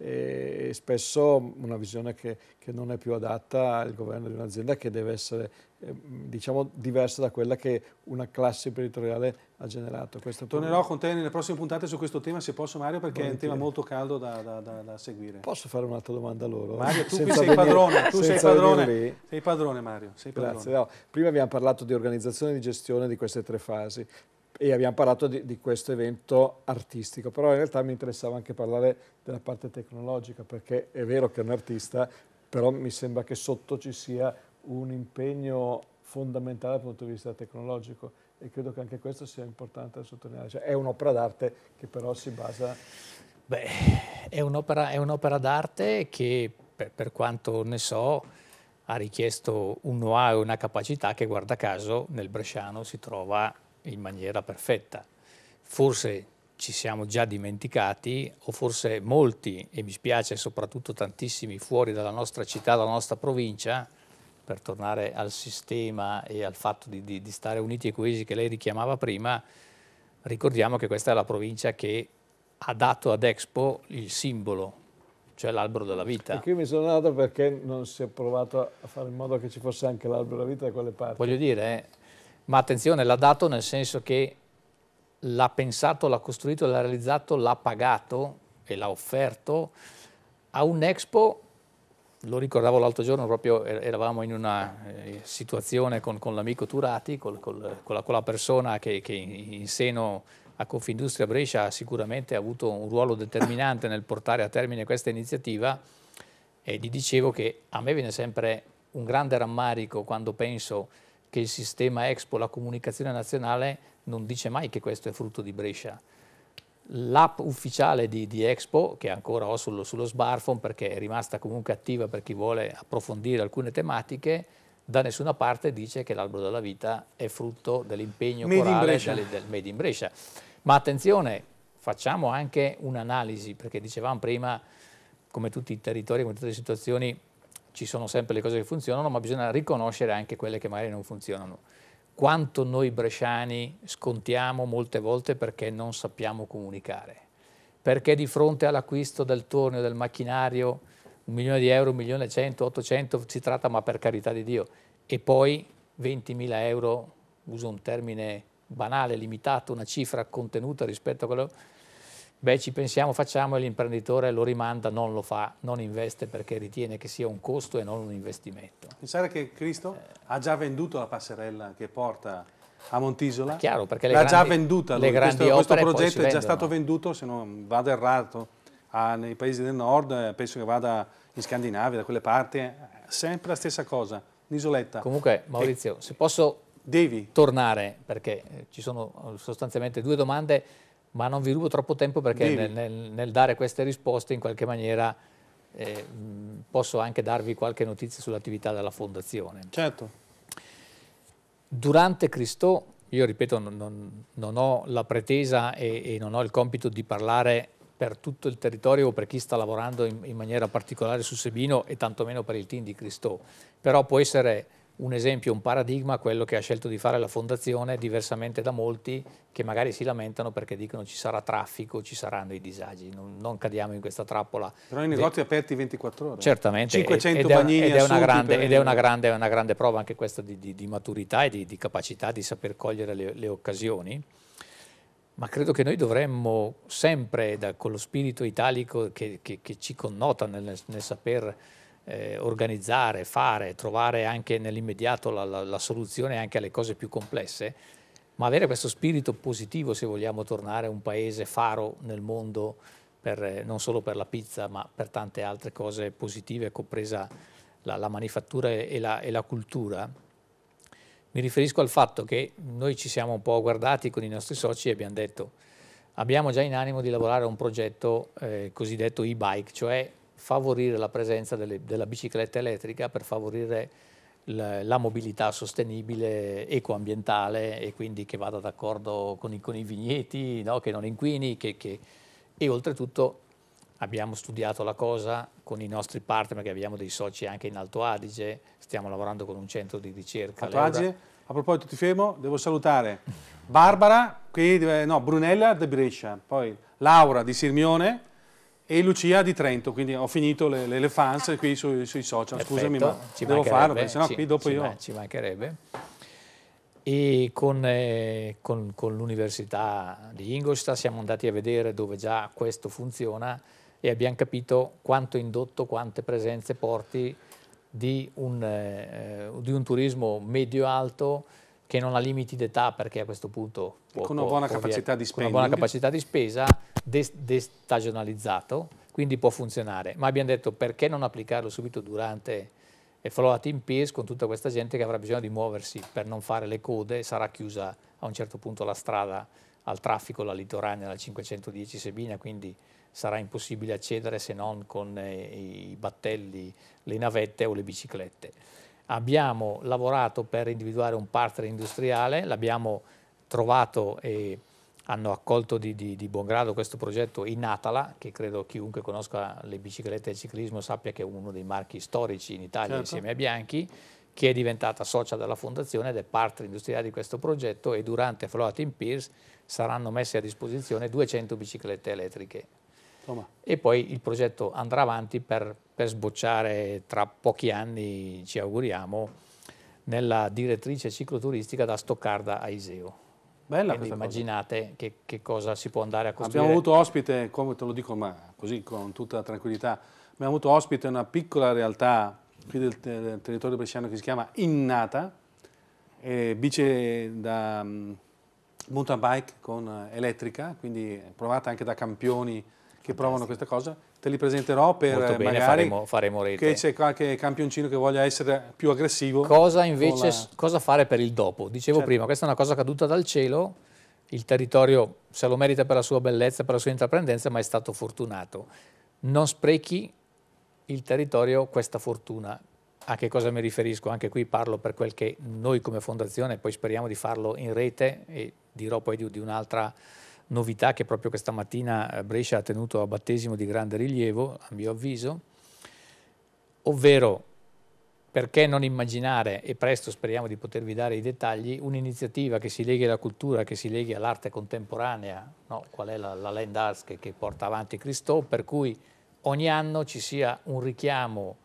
e spesso una visione che, che, non è più adatta al governo di un'azienda che deve essere eh, diciamo diversa da quella che una classe imprenditoriale ha generato. Tornerò con te nelle prossime puntate su questo tema se posso Mario perché Volentieri. è un tema molto caldo da, da, da, da, seguire. Posso fare un'altra domanda a loro? Mario tu sei venire, padrone, tu sei padrone, sei padrone Mario. Sei padrone. Grazie, no, prima abbiamo parlato di organizzazione e di gestione di queste tre fasi, e abbiamo parlato di, di questo evento artistico, però in realtà mi interessava anche parlare della parte tecnologica, perché è vero che è un artista, però mi sembra che sotto ci sia un impegno fondamentale dal punto di vista tecnologico e credo che anche questo sia importante da sottolineare, cioè, è un'opera d'arte che però si basa... Beh, è un'opera, un d'arte che per, per quanto ne so ha richiesto un know-how e una capacità che guarda caso nel Bresciano si trova in maniera perfetta. Forse ci siamo già dimenticati o forse molti, e mi spiace soprattutto tantissimi fuori dalla nostra città, dalla nostra provincia, per tornare al sistema e al fatto di, di, di stare uniti e coesi che lei richiamava prima, ricordiamo che questa è la provincia che ha dato ad Expo il simbolo cioè l'albero della vita. E qui mi sono nato perché non si è provato a fare in modo che ci fosse anche l'albero della vita da quelle parti. Voglio dire, eh, ma attenzione, l'ha dato nel senso che l'ha pensato, l'ha costruito, l'ha realizzato, l'ha pagato e l'ha offerto a un'Expo, lo ricordavo l'altro giorno, proprio er-, eravamo in una eh, situazione con, con l'amico Turati, col, col, con, la, con, la, persona che, che in seno a Confindustria Brescia ha sicuramente avuto un ruolo determinante nel portare a termine questa iniziativa e gli dicevo che a me viene sempre un grande rammarico quando penso che il sistema Expo, la comunicazione nazionale, non dice mai che questo è frutto di Brescia. L'app ufficiale di, di Expo, che ancora ho sullo, sullo smartphone perché è rimasta comunque attiva per chi vuole approfondire alcune tematiche, da nessuna parte dice che l'albero della vita è frutto dell'impegno made corale del, del Made in Brescia. Ma attenzione, facciamo anche un'analisi, perché dicevamo prima, come tutti i territori, come tutte le situazioni, ci sono sempre le cose che funzionano, ma bisogna riconoscere anche quelle che magari non funzionano. Quanto noi bresciani scontiamo molte volte perché non sappiamo comunicare, perché di fronte all'acquisto del torneo, del macchinario, un milione di euro, un milione, cento, ottocento, si tratta ma per carità di Dio, e poi 20.000 euro, uso un termine banale, limitato, una cifra contenuta rispetto a quello beh ci pensiamo, facciamo e l'imprenditore lo rimanda, non lo fa, non investe perché ritiene che sia un costo e non un investimento. Pensare che Cristo eh. ha già venduto la passerella che porta a Montisola? È chiaro, perché l'ha grandi, già venduta, lui. le questo, questo progetto è già stato venduto, se non vado errato, a, nei paesi del nord, eh, penso che vada in Scandinavia, da quelle parti, eh, sempre la stessa cosa, un'isoletta. Comunque Maurizio, e, se posso devi. tornare, perché eh, ci sono sostanzialmente due domande ma non vi rubo troppo tempo perché nel, nel, nel, dare queste risposte in qualche maniera eh, posso anche darvi qualche notizia sull'attività della Fondazione. Certo. Durante Cristo, io ripeto, non, non, ho la pretesa e, e, non ho il compito di parlare per tutto il territorio o per chi sta lavorando in, in maniera particolare su Sebino e tantomeno per il team di Cristo, però può essere un esempio, un paradigma, quello che ha scelto di fare la fondazione, diversamente da molti che magari si lamentano perché dicono ci sarà traffico, ci saranno i disagi, non, non cadiamo in questa trappola. Però i negozi Ve aperti 24 ore. Certamente, 500 ed, bagnini ed è, una grande, ed è una grande, una grande, prova anche questa di, di, di maturità e di, di, capacità di saper cogliere le, le occasioni ma credo che noi dovremmo sempre, da, con lo spirito italico che, che, che ci connota nel, nel saper eh, organizzare, fare, trovare anche nell'immediato la, la, la soluzione anche alle cose più complesse, ma avere questo spirito positivo se vogliamo tornare un paese faro nel mondo per, eh, non solo per la pizza ma per tante altre cose positive, compresa la, la manifattura e la, e la, cultura. Mi riferisco al fatto che noi ci siamo un po' guardati con i nostri soci e abbiamo detto abbiamo già in animo di lavorare a un progetto eh, cosiddetto e-bike, cioè favorire la presenza delle, della bicicletta elettrica per favorire la, la mobilità sostenibile, ecoambientale e quindi che vada d'accordo con, con, i vigneti, no? che non inquini che, che... e oltretutto abbiamo studiato la cosa con i nostri partner che abbiamo dei soci anche in Alto Adige, stiamo lavorando con un centro di ricerca. Alto Adige, a proposito ti fermo, devo salutare Barbara, qui, eh, no, Brunella di Brescia, poi Laura di Sirmione, e Lucia di Trento, quindi ho finito le, le, le fans ah. qui sui, sui social, Perfetto, scusami ma ci devo farlo perché sennò ci, qui dopo ci io... Ma, ci mancherebbe. E con, eh, con, con l'Università di Ingolstadt siamo andati a vedere dove già questo funziona e abbiamo capito quanto indotto, quante presenze porti di un, eh, di un turismo medio-alto che non ha limiti d'età perché a questo punto può, con una buona può, capacità può, di spesa destagionalizzato, quindi può funzionare. Ma abbiamo detto perché non applicarlo subito durante e up in peace con tutta questa gente che avrà bisogno di muoversi per non fare le code, sarà chiusa a un certo punto la strada al traffico, la litoranea, la 510 Sebina, quindi sarà impossibile accedere se non con eh, i battelli, le navette o le biciclette. Abbiamo lavorato per individuare un partner industriale, l'abbiamo trovato e hanno accolto di, di, di buon grado questo progetto in Atala, che credo chiunque conosca le biciclette e il ciclismo sappia che è uno dei marchi storici in Italia certo. insieme a Bianchi, che è diventata socia della fondazione ed è parte industriale di questo progetto e durante Float in Peers saranno messe a disposizione 200 biciclette elettriche. Toma. E poi il progetto andrà avanti per, per sbocciare tra pochi anni, ci auguriamo, nella direttrice cicloturistica da Stoccarda a Iseo. Bella Quindi immaginate che, che, cosa si può andare a costruire. Abbiamo avuto ospite, come te lo dico ma così con tutta tranquillità, abbiamo avuto ospite una piccola realtà qui del, del territorio bresciano che si chiama Innata, eh, bici da um, mountain bike con elettrica, quindi provata anche da campioni che Fantastico. provano questa cosa te li presenterò per Molto eh, bene, faremo, faremo rete. che c'è qualche campioncino che voglia essere più aggressivo. Cosa invece, la... cosa fare per il dopo? Dicevo certo. prima, questa è una cosa caduta dal cielo, il territorio se lo merita per la sua bellezza, per la sua intraprendenza, ma è stato fortunato. Non sprechi il territorio questa fortuna. A che cosa mi riferisco? Anche qui parlo per quel che noi come fondazione, poi speriamo di farlo in rete e dirò poi di, di un'altra novità che proprio questa mattina eh, Brescia ha tenuto a battesimo di grande rilievo, a mio avviso, ovvero perché non immaginare, e presto speriamo di potervi dare i dettagli, un'iniziativa che si leghi alla cultura, che si leghi all'arte contemporanea, no? qual è la, la Land Arts che, che, porta avanti Christo, per cui ogni anno ci sia un richiamo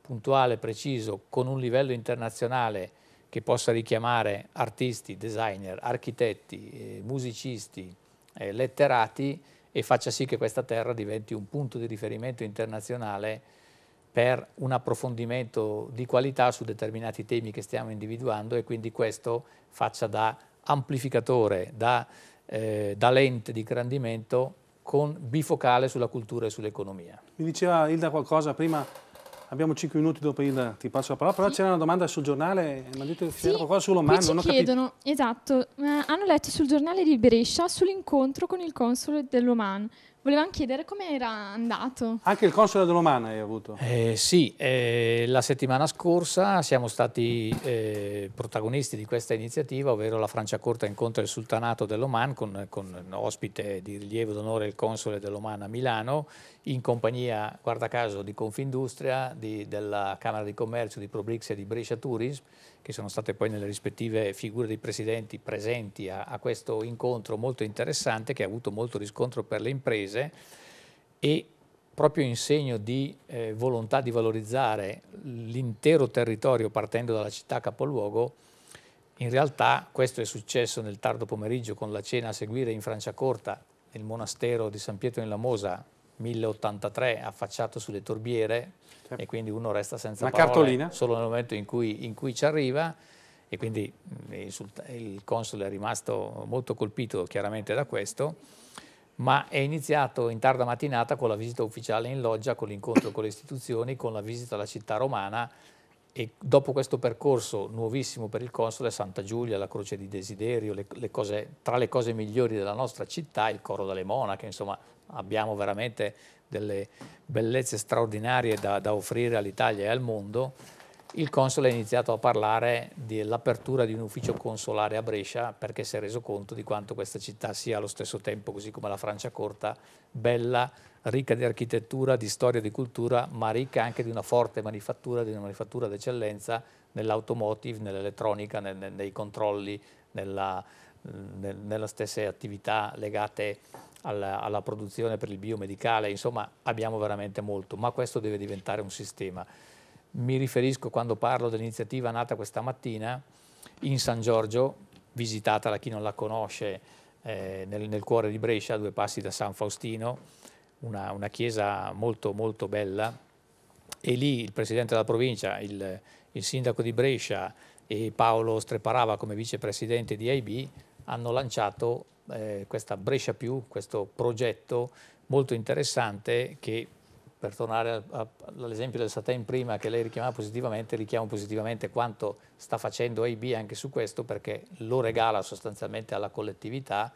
puntuale, preciso, con un livello internazionale che possa richiamare artisti, designer, architetti, eh, musicisti, eh, letterati e faccia sì che questa terra diventi un punto di riferimento internazionale per un approfondimento di qualità su determinati temi che stiamo individuando e quindi questo faccia da amplificatore, da, eh, da lente di grandimento con bifocale sulla cultura e sull'economia. Mi diceva Hilda qualcosa prima Abbiamo 5 minuti dopo il ti passo la parola, però sì. c'era una domanda sul giornale, ma ha detto sì, qualcosa Ci non chiedono, capito. Esatto, eh, hanno letto sul giornale di Brescia sull'incontro con il console dell'Oman. Volevamo chiedere come era andato. Anche il console dell'Omana hai avuto? Eh, sì, eh, la settimana scorsa siamo stati eh, protagonisti di questa iniziativa, ovvero la Francia Corta incontra il Sultanato dell'Oman con, con ospite di rilievo d'onore il console dell'Oman a Milano, in compagnia, guarda caso, di Confindustria, di, della Camera di Commercio di Probrix e di Brescia Tourism che sono state poi nelle rispettive figure dei presidenti presenti a, a questo incontro molto interessante che ha avuto molto riscontro per le imprese e proprio in segno di eh, volontà di valorizzare l'intero territorio partendo dalla città capoluogo, in realtà questo è successo nel tardo pomeriggio con la cena a seguire in Franciacorta, nel monastero di San Pietro in Lamosa, 1083, affacciato sulle torbiere, certo. e quindi uno resta senza Una parole cartolina. solo nel momento in cui, in cui ci arriva e quindi mm, il console è rimasto molto colpito chiaramente da questo, ma è iniziato in tarda mattinata con la visita ufficiale in loggia, con l'incontro con le istituzioni, con la visita alla città romana e dopo questo percorso nuovissimo per il Console, Santa Giulia, la Croce di Desiderio, le, le cose, tra le cose migliori della nostra città, il coro delle monache, insomma abbiamo veramente delle bellezze straordinarie da, da offrire all'Italia e al mondo il console ha iniziato a parlare dell'apertura di un ufficio consolare a Brescia perché si è reso conto di quanto questa città sia allo stesso tempo, così come la Francia corta, bella, ricca di architettura, di storia, di cultura, ma ricca anche di una forte manifattura, di una manifattura d'eccellenza nell'automotive, nell'elettronica, nel, nel, nei controlli, nella, nel, nelle stesse attività legate alla, alla, produzione per il biomedicale, insomma abbiamo veramente molto, ma questo deve diventare un sistema mi riferisco quando parlo dell'iniziativa nata questa mattina in San Giorgio, visitata da chi non la conosce, eh, nel, nel, cuore di Brescia, a due passi da San Faustino, una, una, chiesa molto molto bella. E lì il presidente della provincia, il, il sindaco di Brescia e Paolo Streparava come vicepresidente di AIB hanno lanciato eh, questa Brescia Più, questo progetto molto interessante che per tornare all'esempio del Satin prima che lei richiamava positivamente, richiamo positivamente quanto sta facendo AIB anche su questo perché lo regala sostanzialmente alla collettività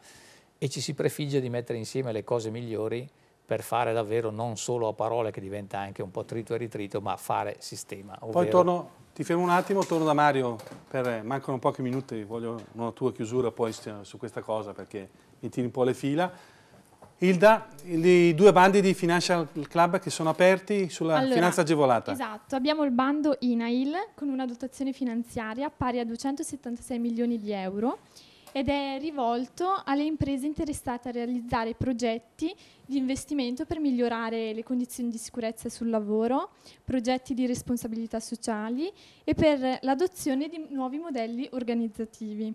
e ci si prefigge di mettere insieme le cose migliori per fare davvero non solo a parole che diventa anche un po' trito e ritrito ma fare sistema. Poi torno, ti fermo un attimo, torno da Mario, per, eh, mancano pochi minuti, voglio una tua chiusura poi su questa cosa perché mi tiri un po' le fila. Ilda, i due bandi di Financial Club che sono aperti sulla allora, finanza agevolata. Esatto, abbiamo il bando INAIL con una dotazione finanziaria pari a 276 milioni di euro ed è rivolto alle imprese interessate a realizzare progetti di investimento per migliorare le condizioni di sicurezza sul lavoro, progetti di responsabilità sociali e per l'adozione di nuovi modelli organizzativi.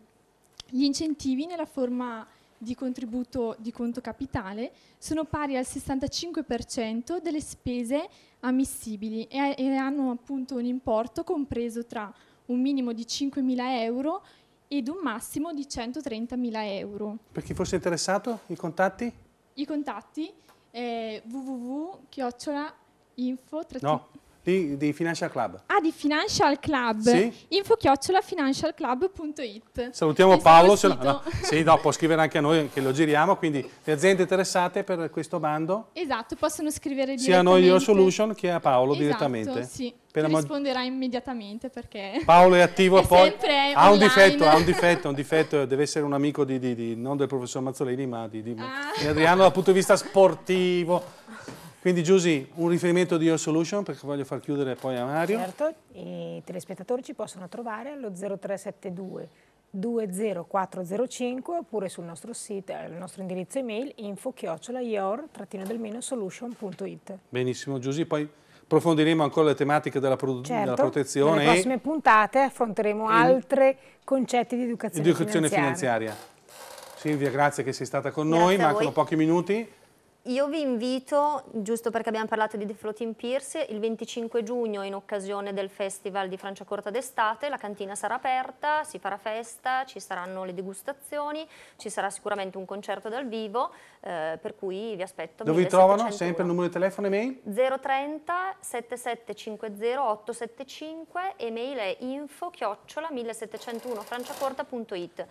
Gli incentivi nella forma di contributo di conto capitale sono pari al 65% delle spese ammissibili e, e, hanno appunto un importo compreso tra un minimo di 5.000 euro ed un massimo di 130.000 euro. Per chi fosse interessato, i contatti? I contatti eh, www.info. No. Di, di, Financial Club. Ah, di Financial Club. Sì. financialclub.it. Salutiamo Paolo, se no, no, sì, no, può scrivere anche a noi che lo giriamo, quindi le aziende interessate per questo bando? Esatto, possono scrivere Sia a noi Your Solution che a Paolo esatto, direttamente. sì. risponderà immediatamente perché Paolo è attivo è poi ha un, difetto, ha un difetto, ha un difetto, deve essere un amico di, di, non del professor Mazzolini ma di, ah. Adriano dal punto di vista sportivo quindi Giusy, un riferimento di Your Solution perché voglio far chiudere poi a Mario. Certo, i telespettatori ci possono trovare allo 0372 20405 oppure sul nostro sito, eh, il nostro indirizzo email info-your-solution.it. Benissimo Giusy, poi approfondiremo ancora le tematiche della, certo, della protezione. Nelle prossime puntate affronteremo altri concetti di educazione, educazione finanziaria. finanziaria. Silvia, grazie che sei stata con grazie noi, mancano pochi minuti. Io vi invito, giusto perché abbiamo parlato di The Floating Pierce, il 25 giugno in occasione del Festival di Franciacorta d'estate, la cantina sarà aperta, si farà festa, ci saranno le degustazioni, ci sarà sicuramente un concerto dal vivo, eh, per cui vi aspetto. Dove vi trovano? Sempre il numero di telefono e mail? 030 7750 875 e mail è info chiocciola 1701 franciacorta.it.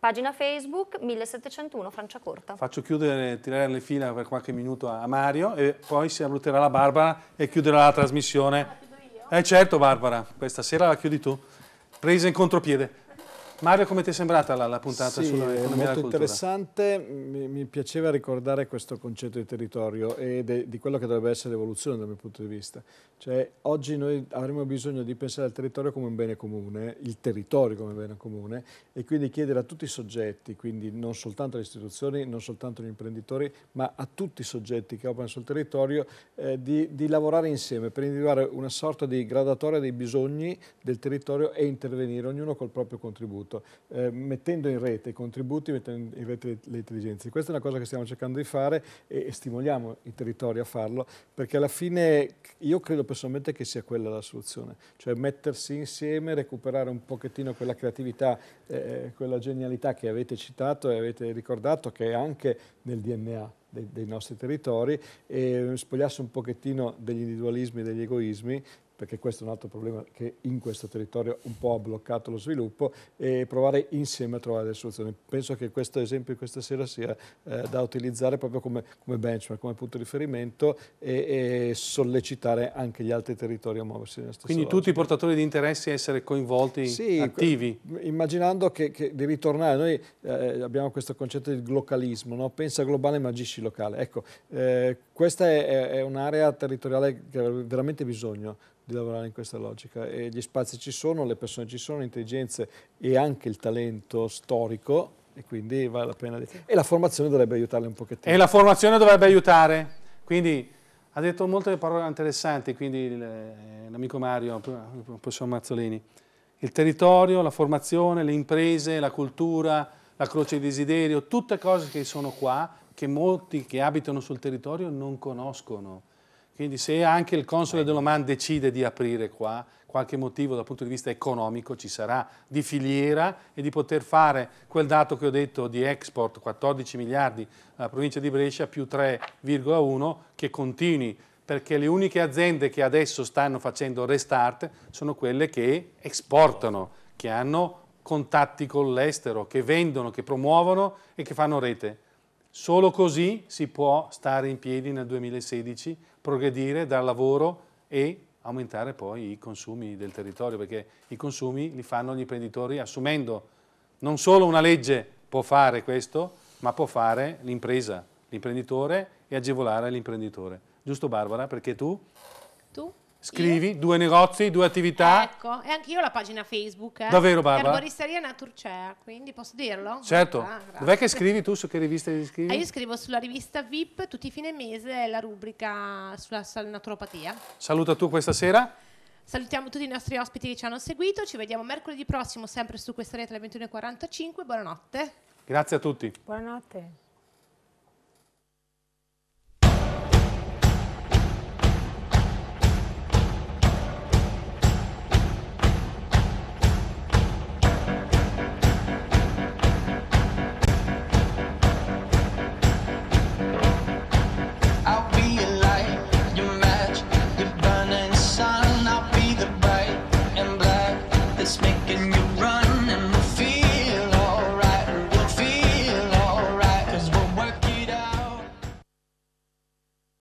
Pagina Facebook 1701 Franciacorta. Faccio chiudere, tirare le fila per qualche minuto a Mario e poi si saluterà la Barbara e chiuderà la trasmissione. Ah, la chiudo io? Eh certo Barbara, questa sera la chiudi tu. Presa in contropiede. Mario, come ti è sembrata la, la puntata sì, sull'economia della cultura? molto interessante, mi, mi, piaceva ricordare questo concetto di territorio e de, di quello che dovrebbe essere l'evoluzione dal mio punto di vista. Cioè, oggi noi avremo bisogno di pensare al territorio come un bene comune, il territorio come bene comune, e quindi chiedere a tutti i soggetti, quindi non soltanto alle istituzioni, non soltanto agli imprenditori, ma a tutti i soggetti che operano sul territorio, eh, di, di lavorare insieme per individuare una sorta di gradatoria dei bisogni del territorio e intervenire, ognuno col proprio contributo appunto, eh, mettendo in rete i contributi, mettendo in rete le, le, intelligenze. Questa è una cosa che stiamo cercando di fare e, e stimoliamo i territori a farlo, perché alla fine io credo personalmente che sia quella la soluzione, cioè mettersi insieme, recuperare un pochettino quella creatività, eh, eh quella genialità che avete citato e avete ricordato, che è anche nel DNA dei, dei nostri territori, e spogliarsi un pochettino degli individualismi e degli egoismi perché questo è un altro problema che in questo territorio un po' ha bloccato lo sviluppo, e provare insieme a trovare delle soluzioni. Penso che questo esempio di questa sera sia eh, da utilizzare proprio come, come, benchmark, come punto di riferimento e, e, sollecitare anche gli altri territori a muoversi nella stessa Quindi logica. tutti i portatori di interessi essere coinvolti, sì, attivi? immaginando che, che, devi tornare, noi eh, abbiamo questo concetto di localismo, no? pensa globale ma agisci locale. Ecco, eh, questa è, è un'area territoriale che avrebbe veramente bisogno di lavorare in questa logica e gli spazi ci sono, le persone ci sono, le intelligenze e anche il talento storico e quindi vale la pena di... E la formazione dovrebbe aiutarle un pochettino. E la formazione dovrebbe aiutare, quindi ha detto molte parole interessanti, quindi eh, l'amico Mario, il professor Mazzolini, il territorio, la formazione, le imprese, la cultura, la croce di desiderio, tutte cose che sono qua, che molti che abitano sul territorio non conoscono. Quindi se anche il console dell'Oman decide di aprire qua, qualche motivo dal punto di vista economico ci sarà di filiera e di poter fare quel dato che ho detto di export 14 miliardi alla provincia di Brescia più 3,1 che continui perché le uniche aziende che adesso stanno facendo restart sono quelle che esportano, che hanno contatti con l'estero, che vendono, che promuovono e che fanno rete. Solo così si può stare in piedi nel 2016, progredire, dar lavoro e aumentare poi i consumi del territorio, perché i consumi li fanno gli imprenditori assumendo. Non solo una legge può fare questo, ma può fare l'impresa, l'imprenditore e agevolare l'imprenditore. Giusto Barbara? Perché tu? Tu? Scrivi, io? due negozi, due attività. Ecco, e anch'io ho la pagina Facebook. Eh? Davvero, Barbara? Erboristeria Naturcea, quindi posso dirlo? Certo. Ah, Dov'è che scrivi tu? Su che rivista scrivi? Ah, io scrivo sulla rivista VIP, tutti i fine mese, la rubrica sulla naturopatia. Saluta tu questa sera. Salutiamo tutti i nostri ospiti che ci hanno seguito. Ci vediamo mercoledì prossimo, sempre su questa rete alle 21.45. Buonanotte. Grazie a tutti. Buonanotte. kiss me.